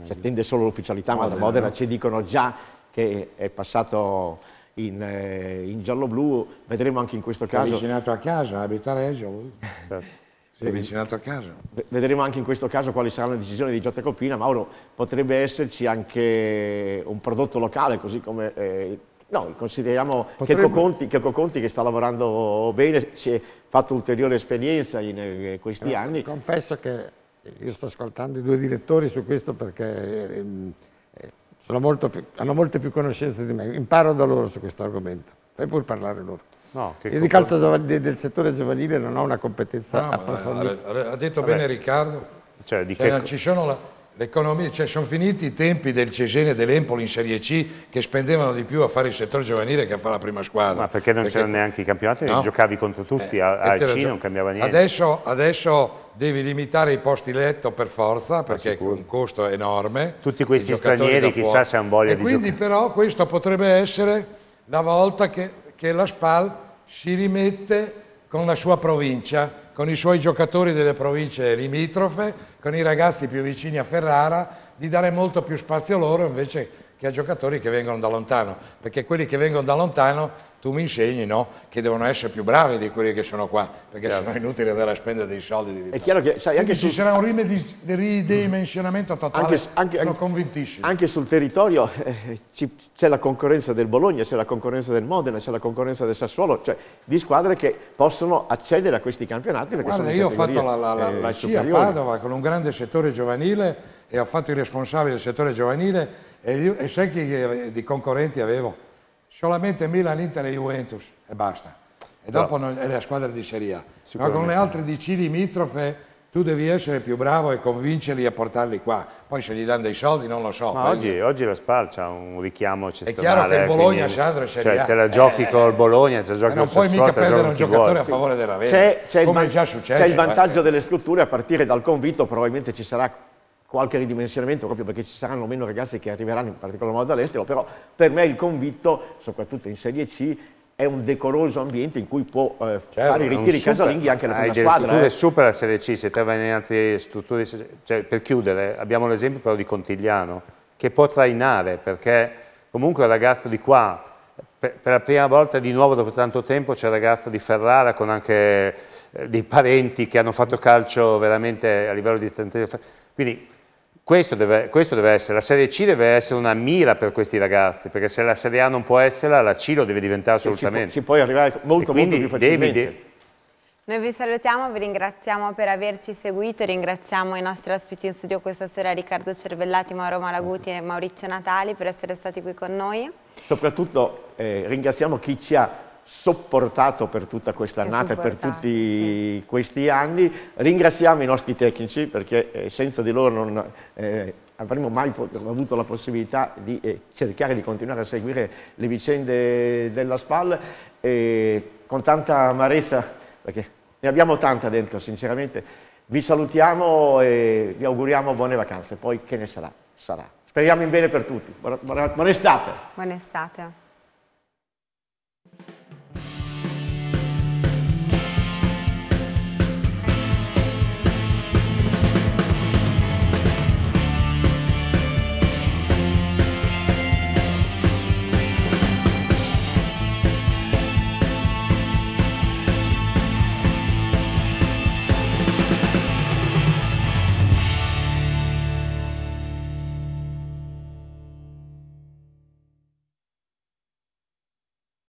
si attende solo l'ufficialità, ma da Modena ci dicono già che è passato in, eh, in giallo-blu, vedremo anche in questo caso... È avvicinato a casa, abita Reggio lui. Certo. è avvicinato a casa. Vedremo anche in questo caso quali saranno le decisioni di Giotta Copina. Mauro, potrebbe esserci anche un prodotto locale, così come... Eh, no, consideriamo potrebbe... Checo Conti, Checo Conti che sta lavorando bene, si è fatto ulteriore esperienza in eh, questi eh, anni. Confesso che io sto ascoltando i due direttori su questo perché ehm, più, hanno molte più conoscenze di me, imparo da loro su questo argomento, fai pur parlare loro. No, Io di calcio giovanile, del settore giovanile non ho una competenza no, ah, approfondita. Ha detto Vabbè. bene Riccardo, cioè, cioè, che... ci sono la, cioè, sono finiti i tempi del Cesene e dell'Empoli in Serie C che spendevano di più a fare il settore giovanile che a fare la prima squadra. Ma perché non c'erano neanche i campionati? No. Giocavi contro tutti, eh, a C non cambiava niente. Adesso, adesso, devi limitare i posti letto per forza perché è un costo enorme. Tutti questi stranieri chissà se hanno voglia e di quindi, giocare. Quindi però questo potrebbe essere la volta che, che la SPAL si rimette con la sua provincia con i suoi giocatori delle province limitrofe, con i ragazzi più vicini a Ferrara, di dare molto più spazio loro invece che a giocatori che vengono da lontano, perché quelli che vengono da lontano tu mi insegni no, che devono essere più bravi di quelli che sono qua, perché certo. sennò è inutile andare a spendere dei soldi. Di vita. è chiaro che sai, anche su... ci sarà un ridimensionamento totale, anche, anche, sono convintissimo. Anche sul territorio eh, c'è la concorrenza del Bologna, c'è la concorrenza del Modena, c'è la concorrenza del Sassuolo, cioè di squadre che possono accedere a questi campionati. Guarda, io ho fatto la, la, la, eh, la CIA a Padova con un grande settore giovanile e ho fatto il responsabile del settore giovanile e, io, e sai chi eh, di concorrenti avevo? solamente Milan, Inter e Juventus e basta. E dopo no. non, è la squadra di Serie A. Ma con le altre DC limitrofe tu devi essere più bravo e convincerli a portarli qua. Poi se gli danno dei soldi non lo so. Ma oggi, oggi, la Spal ha un richiamo eccezionale. È chiaro che il Bologna, quindi, Sandro, cioè, Serie cioè, te la giochi eh, col Bologna, te la giochi eh, col Sassuolo. Non puoi mica perdere un giocatore a favore della Come è già successo. C'è, il, eh. vantaggio eh. delle strutture a partire dal convinto, probabilmente ci sarà qualche ridimensionamento proprio perché ci saranno meno ragazzi che arriveranno in particolar modo dall'estero, però per me il convitto, soprattutto in Serie C, è un decoroso ambiente in cui può eh, cioè, fare certo, i ritiri super, casalinghi anche la prima squadra. Hai delle strutture eh. super la Serie C, se te vai in altre strutture... Cioè, per chiudere, abbiamo l'esempio però di Contigliano, che può trainare, perché comunque il ragazzo di qua, per, per la prima volta di nuovo dopo tanto tempo, c'è il ragazzo di Ferrara con anche eh, dei parenti che hanno fatto calcio veramente a livello di... Quindi questo deve, questo deve, essere, la Serie C deve essere una mira per questi ragazzi, perché se la Serie A non può esserla, la C lo deve diventare assolutamente. Ci, ci puoi arrivare molto, molto più facilmente. Devi, noi vi salutiamo, vi ringraziamo per averci seguito, ringraziamo i nostri ospiti in studio questa sera Riccardo Cervellati, Mauro Malaguti e Maurizio Natali per essere stati qui con noi. Soprattutto eh, ringraziamo chi ci ha sopportato per tutta quest'annata e per tutti sì. questi anni. Ringraziamo i nostri tecnici perché eh, senza di loro non eh, avremmo mai avuto la possibilità di eh, cercare di continuare a seguire le vicende della SPAL e con tanta amarezza, perché ne abbiamo tanta dentro sinceramente, vi salutiamo e vi auguriamo buone vacanze, poi che ne sarà? Sarà. Speriamo in bene per tutti. Buona, buona, buona estate. Buona estate.